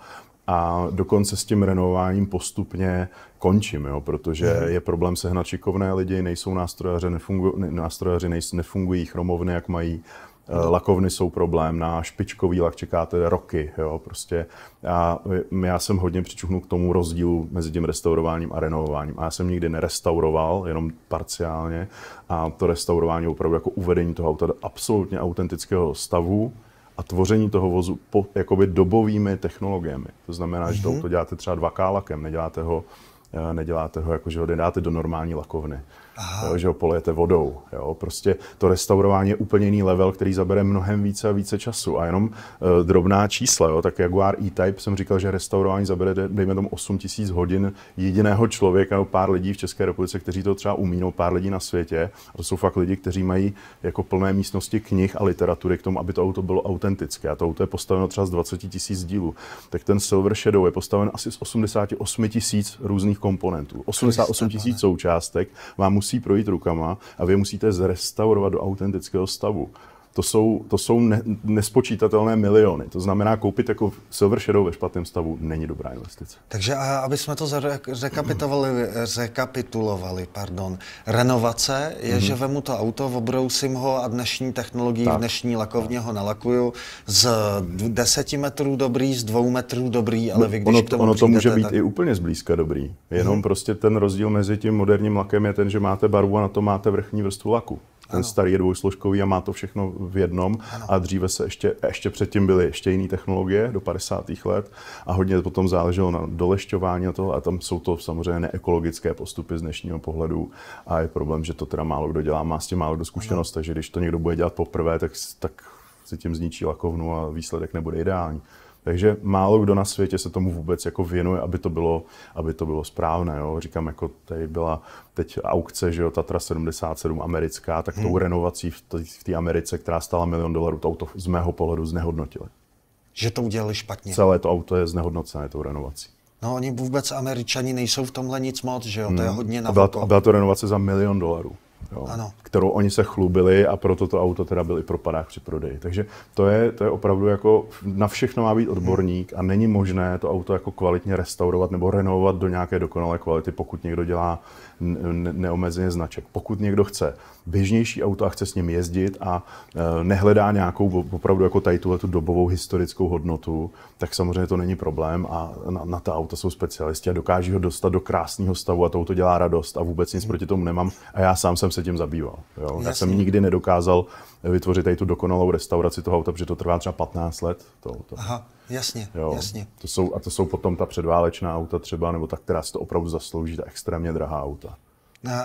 A dokonce s tím renováním postupně končím, jo, protože mhm. je problém sehnat šikovné lidi, nejsou nástrojaři, nefungu, nástrojaři nejsou, nefungují chromovny, jak mají. Eh, lakovny jsou problém, na špičkový lak čekáte roky. Jo, prostě. A já jsem hodně přičuhnul k tomu rozdílu mezi tím restaurováním a renovováním. A já jsem nikdy nerestauroval, jenom parciálně. A to restaurování je opravdu jako uvedení toho auta do absolutně autentického stavu a tvoření toho vozu po, jakoby dobovými technologiemi. To znamená, mm-hmm. že to mhm. auto děláte třeba 2K lakem, neděláte ho, eh, neděláte ho jako, že ho nedáte do normální lakovny. Aha. jo, že ho polejete vodou. Jo. Prostě to restaurování je úplně jiný level, který zabere mnohem více a více času. A jenom uh, drobná čísla, jo. tak Jaguar E-Type jsem říkal, že restaurování zabere, dejme tomu, 8 tisíc hodin jediného člověka nebo pár lidí v České republice, kteří to třeba umí, nebo pár lidí na světě. A to jsou fakt lidi, kteří mají jako plné místnosti knih a literatury k tomu, aby to auto bylo autentické. A to auto je postaveno třeba z 20 tisíc dílů. Tak ten Silver Shadow je postaven asi z 88 tisíc různých komponentů. 88 tisíc součástek vám musí musí projít rukama a vy musíte zrestaurovat do autentického stavu to jsou, to jsou ne, nespočítatelné miliony. To znamená, koupit jako Silver Shadow ve špatném stavu není dobrá investice. Takže a aby jsme to zrekapitovali, rekapitulovali, pardon. Renovace je, mm-hmm. že vemu to auto, obrousím ho a dnešní technologií, tak. dnešní lakovně ho nalakuju. Z deseti metrů dobrý, z dvou metrů dobrý, ale no, vy když ono, k tomu Ono to může být tak... i úplně zblízka dobrý. Jenom mm-hmm. prostě ten rozdíl mezi tím moderním lakem je ten, že máte barvu a na to máte vrchní vrstvu laku. Ten ano. starý je dvousložkový a má to všechno v jednom. Ano. A dříve se ještě, ještě předtím byly ještě jiné technologie do 50. let a hodně potom záleželo na dolešťování a toho. A tam jsou to samozřejmě neekologické postupy z dnešního pohledu. A je problém, že to teda málo kdo dělá, má s tím málo kdo zkušenost. Ano. Takže když to někdo bude dělat poprvé, tak, tak si tím zničí lakovnu a výsledek nebude ideální. Takže málo kdo na světě se tomu vůbec jako věnuje, aby to bylo, aby to bylo správné. Jo. Říkám, jako tady byla teď aukce, že jo, Tatra 77 americká, tak hmm. tou renovací v té Americe, která stála milion dolarů, to auto z mého pohledu znehodnotili. Že to udělali špatně. Celé to auto je znehodnocené tou renovací. No oni vůbec američani nejsou v tomhle nic moc, že jo, hmm. to je hmm. hodně na a byla, to, a byla to renovace za milion dolarů jo, ano. kterou oni se chlubili a proto to auto teda byl i propadák při prodeji. Takže to je, to je opravdu jako, na všechno má být odborník a není možné to auto jako kvalitně restaurovat nebo renovovat do nějaké dokonalé kvality, pokud někdo dělá neomezeně značek. Pokud někdo chce běžnější auto a chce s ním jezdit a e, nehledá nějakou opravdu jako tady tuhle tu dobovou historickou hodnotu, tak samozřejmě to není problém a na, na ta auta jsou specialisti a dokáží ho dostat do krásného stavu a to auto dělá radost a vůbec nic proti tomu nemám a já sám jsem se tím zabýval. Jo? Já jsem nikdy nedokázal vytvořit tady tu dokonalou restauraci toho auta, protože to trvá třeba 15 let. To auto. Aha, jasně, jo? jasně. To jsou, a to jsou potom ta předválečná auta třeba, nebo ta, která si to opravdu zaslouží, ta extrémně drahá auta.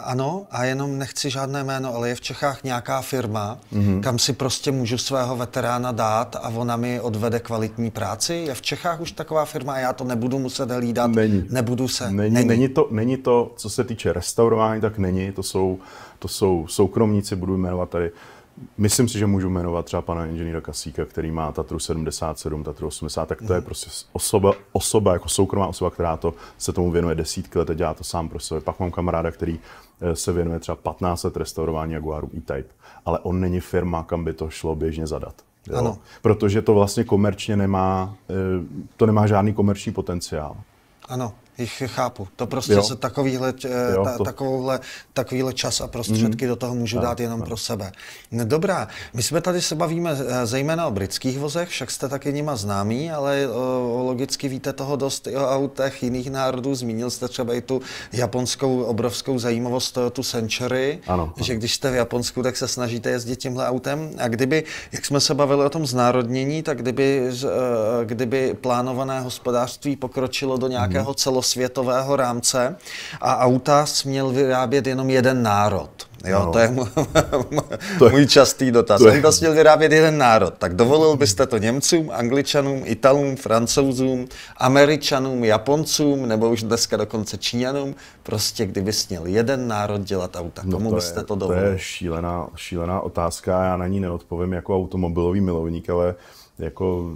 Ano, a jenom nechci žádné jméno, ale je v Čechách nějaká firma, mm-hmm. kam si prostě můžu svého veterána dát a ona mi odvede kvalitní práci. Je v Čechách už taková firma a já to nebudu muset hlídat. Není. Nebudu se. Není, není. Není, to, není to, co se týče restaurování, tak není. To jsou to jsou soukromníci, budu jmenovat tady Myslím si, že můžu jmenovat třeba pana inženýra Kasíka, který má Tatru 77, Tatru 80, tak to je mhm. prostě osoba, osoba, jako soukromá osoba, která to se tomu věnuje desítky let a dělá to sám pro sebe. Pak mám kamaráda, který eh, se věnuje třeba 15 let restaurování Jaguaru E-Type, ale on není firma, kam by to šlo běžně zadat. Jo? Ano. Protože to vlastně komerčně nemá, eh, to nemá žádný komerční potenciál. Ano jich chápu. To prostě jo. se takovýhle, eh, jo, ta, to... takovouhle, takovýhle čas a prostředky mm do toho můžu tak, dát jenom tak. pro sebe. No dobrá, my jsme tady se bavíme eh, zejména o britských vozech, však jste taky nima známí, ale o, eh, logicky víte toho dost i o autech jiných národů. Zmínil jste třeba i tu japonskou obrovskou zajímavost tu Century, ano, že když jste v Japonsku, tak se snažíte jezdit tímhle autem. A kdyby, jak jsme se bavili o tom znárodnění, tak kdyby, kdyby plánované hospodářství pokročilo do nějakého mm celo celosvětového rámce a auta směl vyrábět jenom jeden národ. Jo, no. to je můj, (laughs) to je, můj častý dotaz. To je, On směl vyrábět jeden národ. Tak dovolil byste to Němcům, Angličanům, Italům, Francouzům, Američanům, Japoncům, nebo už dneska dokonce Číňanům? Prostě kdyby směl jeden národ dělat auta, no komu to byste je, to dovolil? To je šílená, šílená otázka, já na ní neodpovím jako automobilový milovník, ale jako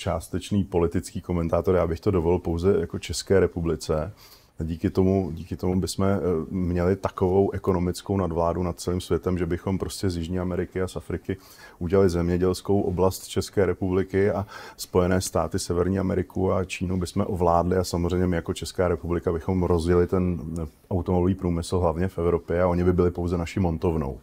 částečný politický komentátor, já bych to dovolil pouze jako České republice. A díky tomu, díky tomu bychom eh, měli takovou ekonomickou nadvládu nad celým světem, že bychom prostě z Jižní Ameriky a z Afriky udělali zemědělskou oblast České republiky a Spojené státy, Severní Ameriku a Čínu bychom ovládli a samozřejmě my jako Česká republika bychom rozjeli ten eh, automobilový průmysl hlavně v Evropě a oni by byli pouze naši montovnou.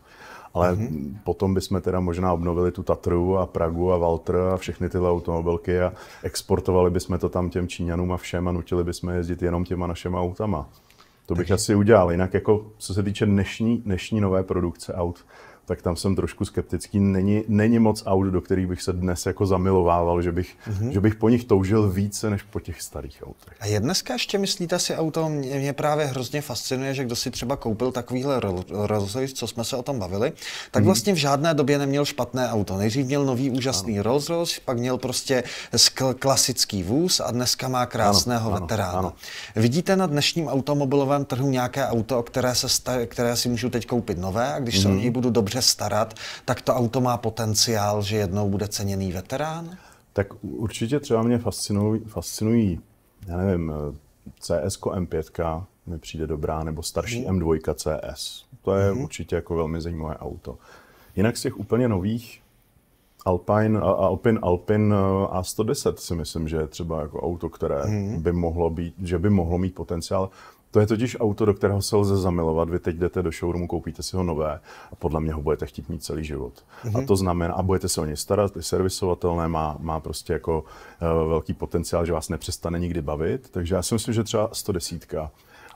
Ale mm-hmm. potom bychom teda možná obnovili tu Tatru a Pragu a Walter a všechny tyhle automobilky a exportovali bychom to tam těm Číňanům a všem a nutili bychom jezdit jenom těma našima autama. To bych Takže... asi udělal. Jinak jako, co se týče dnešní, dnešní nové produkce aut, tak tam jsem trošku skeptický. Není, není moc aut, do kterých bych se dnes jako zamilovával, že bych, mm-hmm. že bych po nich toužil více než po těch starých autech. A je dneska ještě myslíte si auto, mě, mě právě hrozně fascinuje, že kdo si třeba koupil takovýhle Rolls Royce, co jsme se o tom bavili, tak mm-hmm. vlastně v žádné době neměl špatné auto. Nejdřív měl nový úžasný Rolls Royce, pak měl prostě skl- klasický vůz a dneska má krásného ano, veterána. Ano, ano. Vidíte na dnešním automobilovém trhu nějaké auto, které, se sta- které si můžu teď koupit nové a když mm-hmm. se o mhm. něj budu dobře dobře starat, tak to auto má potenciál, že jednou bude ceněný veterán? Tak určitě třeba mě fascinují, fascinují já nevím, CS M5 mi přijde dobrá, nebo starší mm. M2 CS. To je hmm. určitě jako velmi zajímavé auto. Jinak z těch úplně nových Alpine, Alpine, Alpine eh, A110 si myslím, že je třeba jako auto, které hmm. by mohlo být, že by mohlo mít potenciál. To je totiž auto, do kterého se lze zamilovat. Vy teď jdete do showroomu, koupíte si ho nové a podle mě ho budete chtít mít celý život. Mm-hmm. A mhm. to znamená, a budete se o něj starat, je servisovatelné, má, má prostě jako uh, velký potenciál, že vás nepřestane nikdy bavit. Takže já si myslím, že třeba 110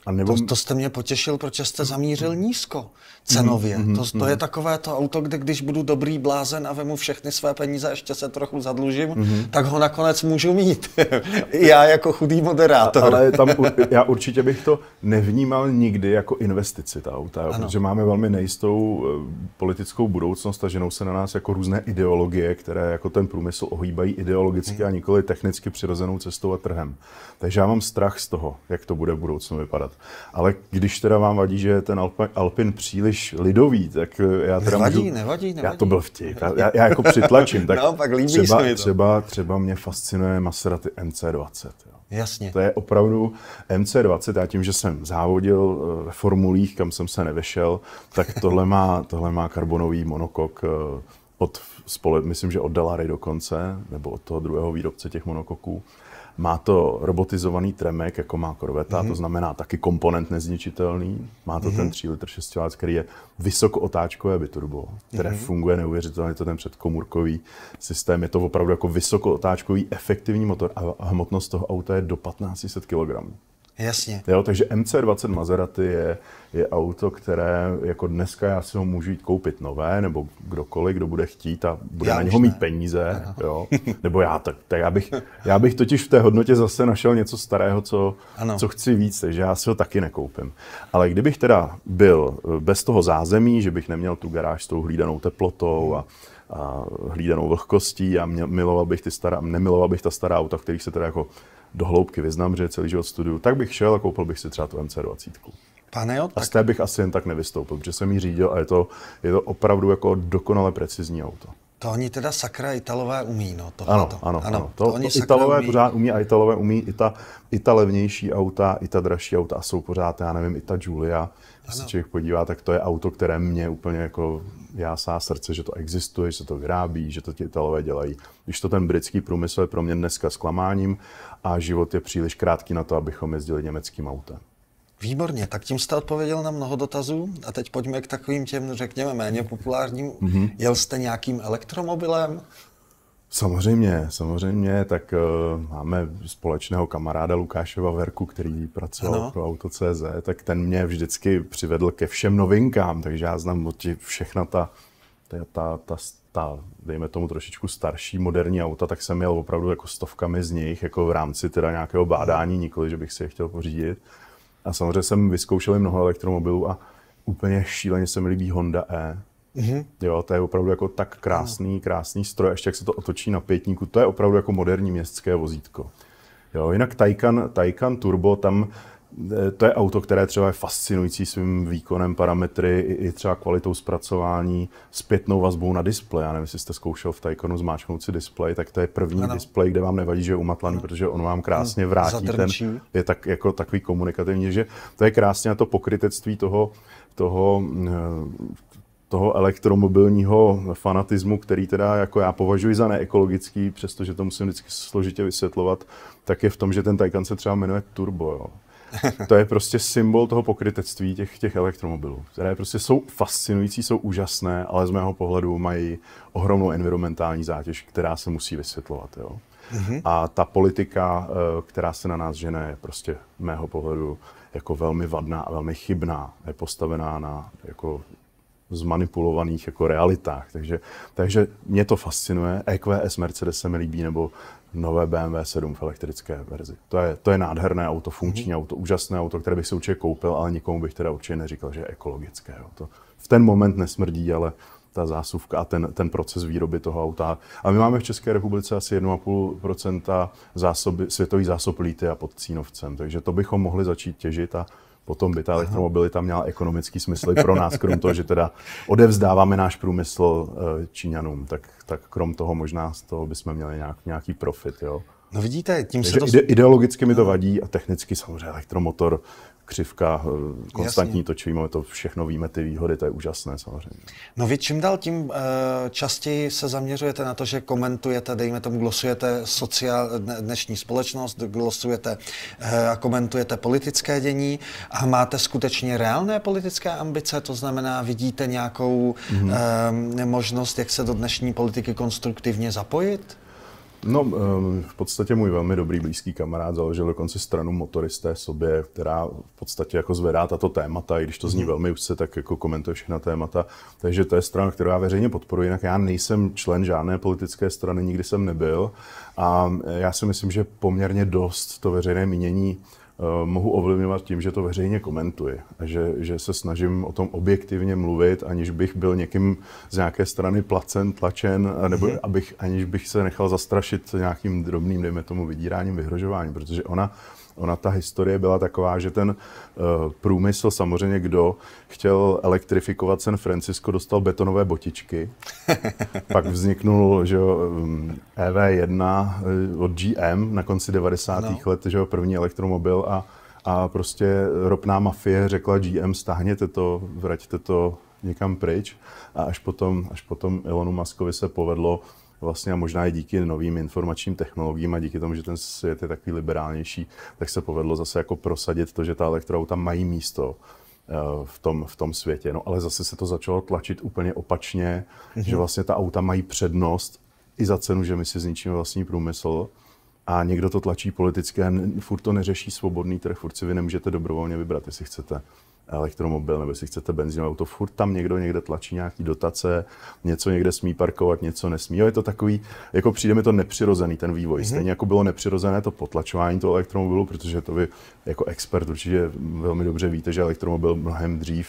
a nebo... to, to jste mě potěšil, proč jste mm-hmm. zamířil nízko cenově. Mm-hmm, to, to je mm-hmm. takové to auto, kde když budu dobrý blázen a vemu všechny své peníze, ještě se trochu zadlužím, mm-hmm. tak ho nakonec můžu mít. (laughs) já jako chudý moderátor. ale tam, já určitě bych to nevnímal nikdy jako investici ta auta, ano. protože máme velmi nejistou eh, politickou budoucnost a ženou se na nás jako různé ideologie, které jako ten průmysl ohýbají ideologicky mm. a nikoli technicky přirozenou cestou a trhem. Takže já mám strach z toho, jak to bude v budoucnu vypadat dělat. Ale když teda vám vadí, že je ten Alpin příliš lidový, tak eh, já teda nevadí, můžu... Nevadí, nevadí, Já to byl vtip. Já, já jako přitlačím. Tak no, pak líbí třeba, se mi to. Třeba, třeba mě fascinuje Maserati MC20. Jo. Jasně. To je opravdu MC20. Já tím, že jsem závodil eh, ve formulích, kam jsem se nevešel, tak tohle má, (laughs) tohle má karbonový monokok eh, od spole, myslím, že od Delary dokonce, nebo od toho druhého výrobce těch monokoků. Má to robotizovaný tremek, jako má korveta, mm-hmm. to znamená taky komponent nezničitelný. Má to mm-hmm. ten 3 litr 6 který je vysokootáčkové biturbo, které mm-hmm. funguje neuvěřitelně, to ten předkomůrkový systém. Je to opravdu jako vysokootáčkový efektivní motor a hmotnost toho auta je do 1500 kg. Jasně. Jo, takže MC20 Maserati je, je auto, které jako dneska já si ho můžu jít koupit nové, nebo kdokoliv, kdo bude chtít a bude já na něho ne. mít peníze. Jo. Nebo já, tak, tak já, bych, já bych totiž v té hodnotě zase našel něco starého, co, co chci víc, takže já si ho taky nekoupím. Ale kdybych teda byl eh, bez toho zázemí, že bych neměl tu garáž s tou hlídanou teplotou a a hlídanou vlhkostí a miloval bych ty stará, nemiloval bych ta stará auta, kterých se teda jako do hloubky vyznám, že celý život studuju, tak bych šel a koupil bych si třeba tu MC20. Pane, jo, tak... A z té bych asi jen tak nevystoupil, protože jsem ji řídil a je to, je to opravdu jako dokonale precizní auto. To oni teda sakra Italové umí, no to. Ano, ano, ano. ano. To, to, oni to Italové umí. pořád umí a Italové umí i ta, i ta levnější auta, i ta dražší auta a jsou pořád, já nevím, i ta Julia když se člověk podívá, tak to je auto, které mě úplně jako jásá srdce, že to existuje, že se to vyrábí, že to ti Italové dělají. Když to ten britský průmysl je pro mě dneska zklamáním a život je příliš krátký na to, abychom jezdili německým autem. Výborně, tak tím jste odpověděl na mnoho dotazů a teď pojďme k takovým těm, řekněme, méně populárním. Mm-hmm. Jel jste nějakým elektromobilem? Samozřejmě, samozřejmě, tak uh, máme společného kamaráda Lukáše Verku, který pracoval ano. pro Auto.cz, tak ten mě vždycky přivedl ke všem novinkám, takže já znám od všechna ta, ta, ta, ta, ta, dejme tomu trošičku starší moderní auta, tak jsem měl opravdu jako stovkami z nich, jako v rámci teda nějakého bádání, nikoli, že bych si je chtěl pořídit. A samozřejmě jsem vyzkoušel mnoho elektromobilů a úplně šíleně se mi líbí Honda E Mm-hmm. Jo, to je opravdu jako tak krásný, krásný stroj, ještě jak se to otočí na pětníku, to je opravdu jako moderní městské vozítko. Jo, jinak Taycan, Taycan Turbo, tam e, to je auto, které třeba je fascinující svým výkonem, parametry i, i třeba kvalitou zpracování, zpětnou vazbou na displej. Já nevím, jestli jste zkoušel v Taycanu zmáčknout si displej, tak to je první ano. displej, kde vám nevadí, že je umatlaný, ano. protože on vám krásně vrátí ten, je tak, jako takový komunikativní, že to je krásně na to pokrytectví toho, toho toho elektromobilního fanatismu, který teda jako já považuji za neekologický, přestože to musím vždycky složitě vysvětlovat, tak je v tom, že ten Taycan se třeba jmenuje Turbo. Jo. (laughs) To je prostě symbol toho pokrytectví těch, těch elektromobilů, které prostě jsou fascinující, jsou úžasné, ale z mého pohledu mají ohromnou environmentální zátěž, která se musí vysvětlovat. Jo. Mm-hmm. A ta politika, eh, která se na nás žene, je prostě mého pohledu jako velmi vadná a velmi chybná. Je postavená na jako zmanipulovaných jako realitách. Takže, takže mě to fascinuje. EQS Mercedes se mi líbí, nebo nové BMW 7 v elektrické verzi. To je, to je nádherné auto, funkční mm-hmm. auto, úžasné auto, které bych si určitě koupil, ale nikomu bych teda určitě neříkal, že je ekologické. Jo. To v ten moment nesmrdí, ale ta zásuvka a ten, ten proces výroby toho auta. A my máme v České republice asi 1,5 zásoby, světových zásob líty a pod Cínovcem, takže to bychom mohli začít těžit a potom by ta elektromobilita měla ekonomický smysl pro nás, krom toho, že teda odevzdáváme náš průmysl eh, Číňanům, tak, tak krom toho možná z toho bychom měli nějak, nějaký profit. Jo. No vidíte, tím Takže se to... Ideologicky mi to vadí a technicky samozřejmě elektromotor křivka, eh, konstantní Jasně. točíme, to všechno víme, ty výhody, to je úžasné samozřejmě. No vy čím dál tím eh, častěji se zaměřujete na to, že komentujete, dejme tomu, glosujete sociál, dnešní společnost, glosujete eh, a komentujete politické dění a máte skutečně reálné politické ambice, to znamená, vidíte nějakou mm-hmm. možnost, jak se do dnešní politiky konstruktivně zapojit? No, eh, v podstatě můj velmi dobrý blízký kamarád založil dokonce stranu Motoristé sobě, která v podstatě jako zvedá tato témata, i když to zní mhm. velmi úzce, tak jako komentuje všechna témata. Takže to je strana, kterou já veřejně podporuji, jinak já nejsem člen žádné politické strany, nikdy jsem nebyl. A já si myslím, že poměrně dost to veřejné mínění Eh, mohu ovlivňovat tím, že to veřejně komentuji a že, že se snažím o tom objektivně mluvit, aniž bych byl někým z nějaké strany placen, tlačen, nebo mm-hmm. abych, aniž bych se nechal zastrašit nějakým drobným, dejme tomu, vydíráním, vyhrožováním, protože ona ona ta historie byla taková, že ten eh, průmysl, samozřejmě kdo chtěl elektrifikovat San Francisco, dostal betonové botičky. (laughs) Pak vzniknul že jo, mm, EV1 eh, od GM na konci 90. No. let, že jo, první elektromobil a a prostě ropná mafie řekla GM, stáhněte to, vraťte to někam pryč. A až potom, až potom Elonu Muskovi se povedlo vlastně a možná i díky novým informačním technologiím a díky tomu, že ten svět je takový liberálnější, tak se povedlo zase jako prosadit to, že ta elektroauta mají místo eh, v tom, v tom světě. No ale zase se to začalo tlačit úplně opačně, mm-hmm. že vlastně ta auta mají přednost i za cenu, že my si zničíme vlastní průmysl a někdo to tlačí politicky a furt to neřeší svobodný trh, furt si vy nemůžete dobrovolně vybrat, jestli chcete elektromobil, nebo jestli chcete benzínové auto, furt tam někdo někde tlačí nějaký dotace, něco někde smí parkovat, něco nesmí. Jo, je to takový, jako přijde mi to nepřirozený ten vývoj. Mm-hmm. Stejně jako bylo nepřirozené to potlačování toho elektromobilu, protože to vy jako expert určitě velmi dobře víte, že elektromobil mnohem dřív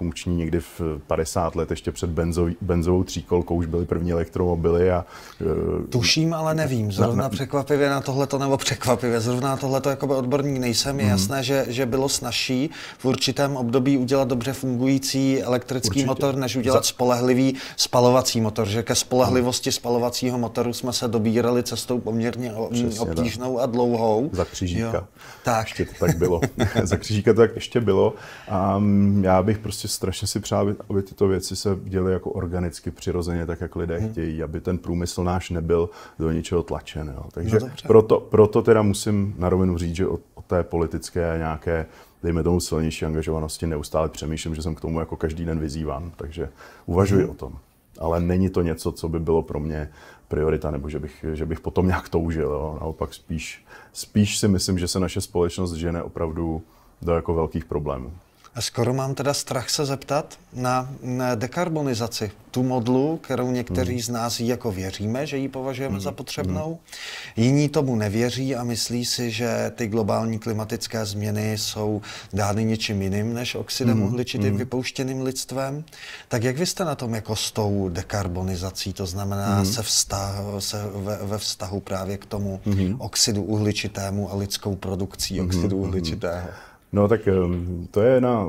funkční někdy v 50 let, ještě před benzový, benzovou tříkolkou už byly první elektromobily. A, e, Tuším, ale nevím. Zrovna na, na, překvapivě na tohleto, nebo překvapivě, zrovna tohleto jako odborník nejsem. Je mhm. jasné, že, že bylo snažší v určitém období udělat dobře fungující elektrický Určitě. motor, než udělat Za... spolehlivý spalovací motor. Že ke spolehlivosti spalovacího motoru jsme se dobírali cestou poměrně Přesně, obtížnou tak. a dlouhou. Za křížíka. Jo. Tak. Ještě to tak bylo. (laughs) Za křížíka to tak ještě bylo. A mm, já bych prostě strašně si přávit, aby tyto věci se děly jako organicky, přirozeně, tak jak lidé hmm. chtějí, aby ten průmysl náš nebyl do ničeho tlačen. Jo. Takže no proto, proto teda musím na rovinu říct, že o, té politické nějaké dejme tomu silnější angažovanosti, neustále přemýšlím, že jsem k tomu jako každý den vyzývám. takže uvažuji hmm. o tom. Ale není to něco, co by bylo pro mě priorita, nebo že bych, že bych potom nějak toužil. Jo. Naopak spíš, spíš si myslím, že se naše společnost žene opravdu do jako velkých problémů. Skoro mám teda strach se zeptat na dekarbonizaci, tu modlu, kterou někteří hmm. z nás jako věříme, že ji považujeme hmm. za hmm. potřebnou, hmm. jiní tomu nevěří a myslí si, že ty globální klimatické změny jsou dány něčím jiným než oxidem hmm. uhličitým hmm. vypouštěným lidstvem. Tak jak vy jste na tom jako s tou dekarbonizací, to znamená hmm. se, vztah, se ve, ve vztahu právě k tomu hmm. oxidu uhličitému a lidskou produkcí hmm. oxidu hmm. uhličitého? Hmm. No tak to je na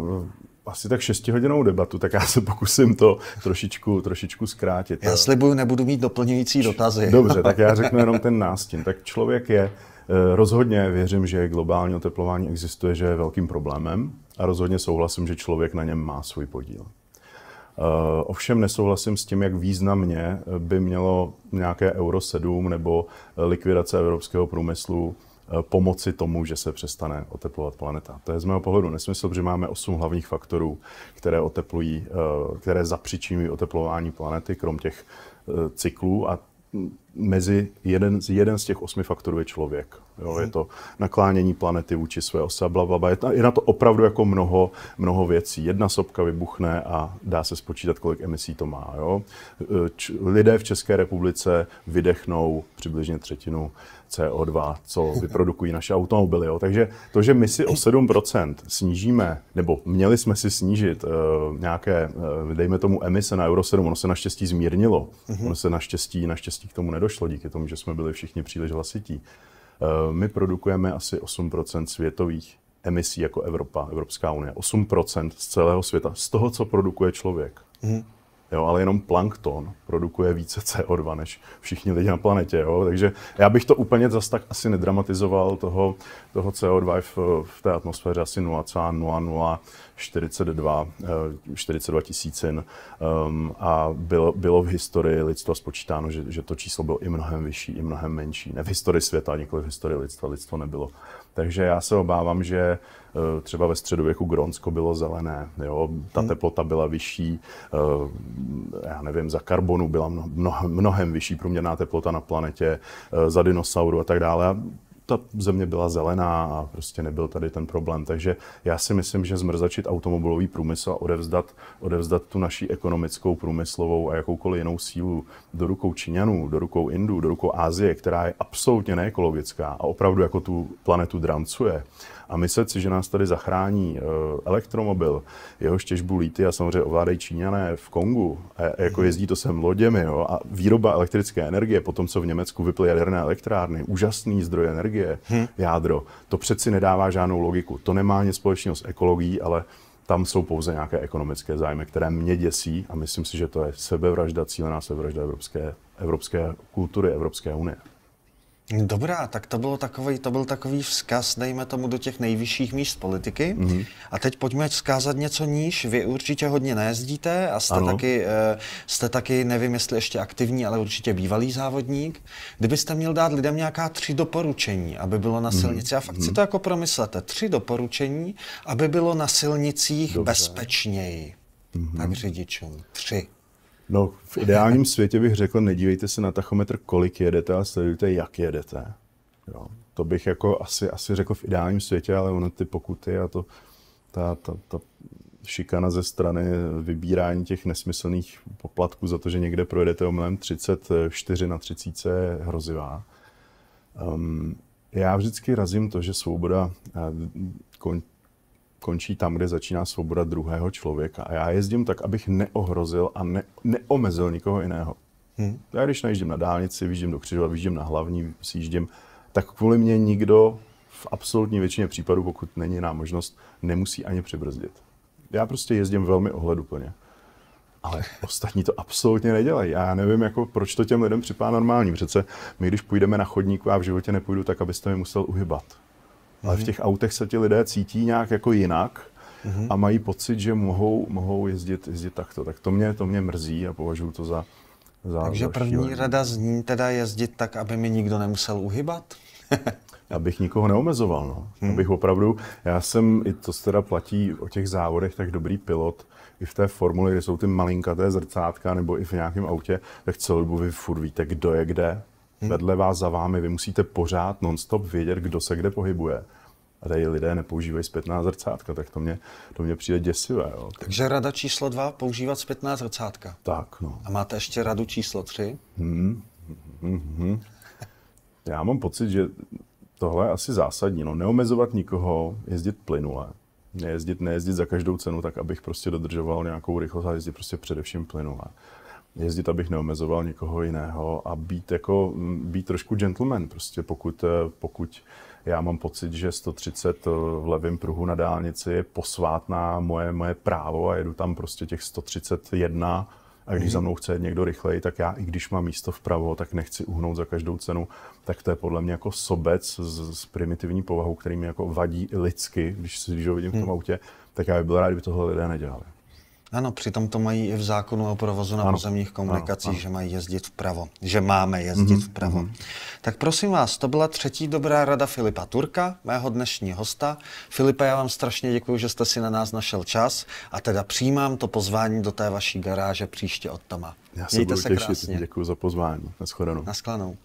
asi tak šestihodinou debatu, tak já se pokusím to trošičku, trošičku zkrátit. Já slibuju, nebudu mít doplňující dotazy. Dobře, tak já (laughs) řeknu jenom ten nástin. Tak člověk je, eh, rozhodně věřím, že globální oteplování existuje, že je velkým problémem a rozhodně souhlasím, že člověk na něm má svůj podíl. Eh, ovšem nesouhlasím s tím, jak významně eh, by mělo nějaké Euro 7 nebo likvidace evropského průmyslu Eh, pomoci tomu, že se přestane oteplovat planeta. To je z mého pohledu nesmysl, protože máme osm hlavních faktorů, které oteplují, eh, které zapříčinují oteplování planety, krom těch eh, cyklů a mezi jeden, jeden z těch osmi faktorů je člověk. Jo, je to naklánění planety vůči své osa, bla, bla, bla. Je, je na to opravdu jako mnoho, mnoho věcí. Jedna sopka vybuchne a dá se spočítat, kolik emisí to má. Jo. Č- lidé v České republice vydechnou přibližně třetinu CO2, co vyprodukují naše automobily. Jo. Takže to, že my si o 7% snížíme, nebo měli jsme si snížit uh, nějaké, uh, dejme tomu, emise na Euro 7, ono se naštěstí zmírnilo. mm Ono se naštěstí, naštěstí k tomu nedošlo, díky tomu, že jsme byli všichni příliš hlasití. Uh, my produkujeme asi 8% světových emisí jako Evropa, Evropská unie. 8% z celého světa, z toho, co produkuje člověk. Mm-hmm. Jo, ale jenom plankton produkuje více CO2 než všichni lidi na planetě. Jo? Takže já bych to úplně zas tak asi nedramatizoval, toho, toho CO2 v, v té atmosféře asi 0,0042 42 eh, tisícin. Um, a bylo, bylo v historii lidstva spočítáno, že, že to číslo bylo i mnohem vyšší, i mnohem menší. Ne v historii světa, nikoli v historii lidstva. Lidstvo nebylo takže já se obávám, že e, třeba ve středověku Gronsko bylo zelené, jo? ta hmm. teplota byla vyšší, e, já nevím, za karbonu byla mnohem, mnohem vyšší průměrná teplota na planetě, e, za dinosauru a tak dále ta země byla zelená a prostě nebyl tady ten problém. Takže já si myslím, že zmrzačit automobilový průmysl a odevzdat, odevzdat tu naší ekonomickou, průmyslovou a jakoukoliv jinou sílu do rukou Číňanů, do rukou Indů, do rukou Ázie, která je absolutně neekologická a opravdu jako tu planetu drancuje, a myslet si, že nás tady zachrání eh, elektromobil, jeho těžbu líty a samozřejmě ovládají Číňané v Kongu, a jako mhm. jezdí to sem loděmi, jo, a výroba elektrické energie, potom co v Německu vyply jaderné elektrárny, úžasný zdroj energie, hmm. jádro, to přeci nedává žádnou logiku. To nemá nic společného s ekologií, ale tam jsou pouze nějaké ekonomické zájmy, které mě děsí a myslím si, že to je sebevražda, cílená sebevražda evropské, evropské kultury, Evropské unie. Dobrá, tak to, bylo takový, to byl takový vzkaz, dejme tomu, do těch nejvyšších míst politiky. Mm-hmm. A teď pojďme vzkázat něco níž. Vy určitě hodně nejezdíte a jste taky, eh, jste taky, nevím jestli ještě aktivní, ale určitě bývalý závodník. Kdybyste měl dát lidem nějaká tři doporučení, aby bylo na mhm. silnici, mm-hmm. a fakt si mhm. to jako promyslete, tři doporučení, aby bylo na silnicích Dobře. bezpečněji. Mm-hmm. Tak řidičům, tři. No, v ideálním světě bych řekl, nedívejte se na tachometr, kolik jedete, ale sledujte, jak jedete. Jo. To bych jako asi, asi řekl v ideálním světě, ale ono ty pokuty a to, ta, ta, ta šikana ze strany vybírání těch nesmyslných poplatků za to, že někde projedete omylem 34 na 30 je hrozivá. Um, já vždycky razím to, že svoboda eh, kon, končí tam, kde začíná svoboda druhého člověka. A já jezdím tak, abych neohrozil a ne, neomezil nikoho jiného. Hmm. Já když najíždím na dálnici, vyjíždím do křižova, vyjíždím na hlavní, sjíždím, tak kvůli mě nikdo v absolutní většině případů, pokud není nám možnost, nemusí ani přibrzdit. Já prostě jezdím velmi ohleduplně. Ale ostatní to absolutně nedělají. Já nevím, jako, proč to těm lidem připadá normální. Přece my, když půjdeme na chodníku, já v životě nepůjdu tak, abyste mi musel uhybat ale v mhm. těch autech se ti lidé cítí nějak jako jinak mm-hmm. a mají pocit, že mohou, mohou jezdit, jezdit takto. Tak to mě, to mě mrzí a považuji to za, za Takže za první šílený. rada zní teda jezdit tak, aby mi nikdo nemusel uhybat? (laughs) abych nikoho neomezoval, no. Hmm. Abych opravdu, já jsem, i to teda platí o těch závodech, tak dobrý pilot, i v té formuli, kde jsou ty malinkaté zrcátka, nebo i v nějakém autě, tak celou dobu vy furt víte, kdo je kde, hmm. vedle vás, za vámi. Vy musíte pořád nonstop vědět, kdo se kde pohybuje. A tady lidé nepoužívají zpětná zrcátka, tak to mě, to mě přijde děsivé. Jo. Takže rada číslo dva, používat zpětná zrcátka. Tak, no. A máte ještě radu číslo tři? Hmm. Hmm. hmm. Já mám pocit, že tohle je asi zásadní. No, neomezovat nikoho, jezdit plynule. Nejezdit, nejezdit za každou cenu, tak abych prostě dodržoval nějakou rychlost a jezdit prostě především plynule jezdit, abych neomezoval někoho jiného a být, jako, být trošku gentleman. Prostě pokud, eh, pokud já mám pocit, že 130 eh, v levém pruhu na dálnici je posvátná moje, moje právo a jedu tam prostě těch 131 a když mm-hmm. za mnou chce někdo rychleji, tak já, i když mám místo vpravo, tak nechci uhnout za každou cenu. Tak to je podle mě jako sobec s, z primitivní povahou, který mi jako vadí lidsky, když, si ho vidím v tom mhm. autě, tak já bych byl rád, kdyby tohle lidé nedělali. Ano, přitom to mají i v zákonu o provozu na ano, pozemních komunikacích, ano, ano. že mají jezdit vpravo, že máme jezdit mm-hmm, vpravo. Mm-hmm. Tak prosím vás, to byla třetí dobrá rada Filipa Turka, mého dnešního hosta. Filipe, já vám strašně děkuji, že jste si na nás našel čas a teda přijímám to pozvání do té vaší garáže příště od Toma. Já se Mějte budu se těšit, krásně. děkuji za pozvání. na shledanou.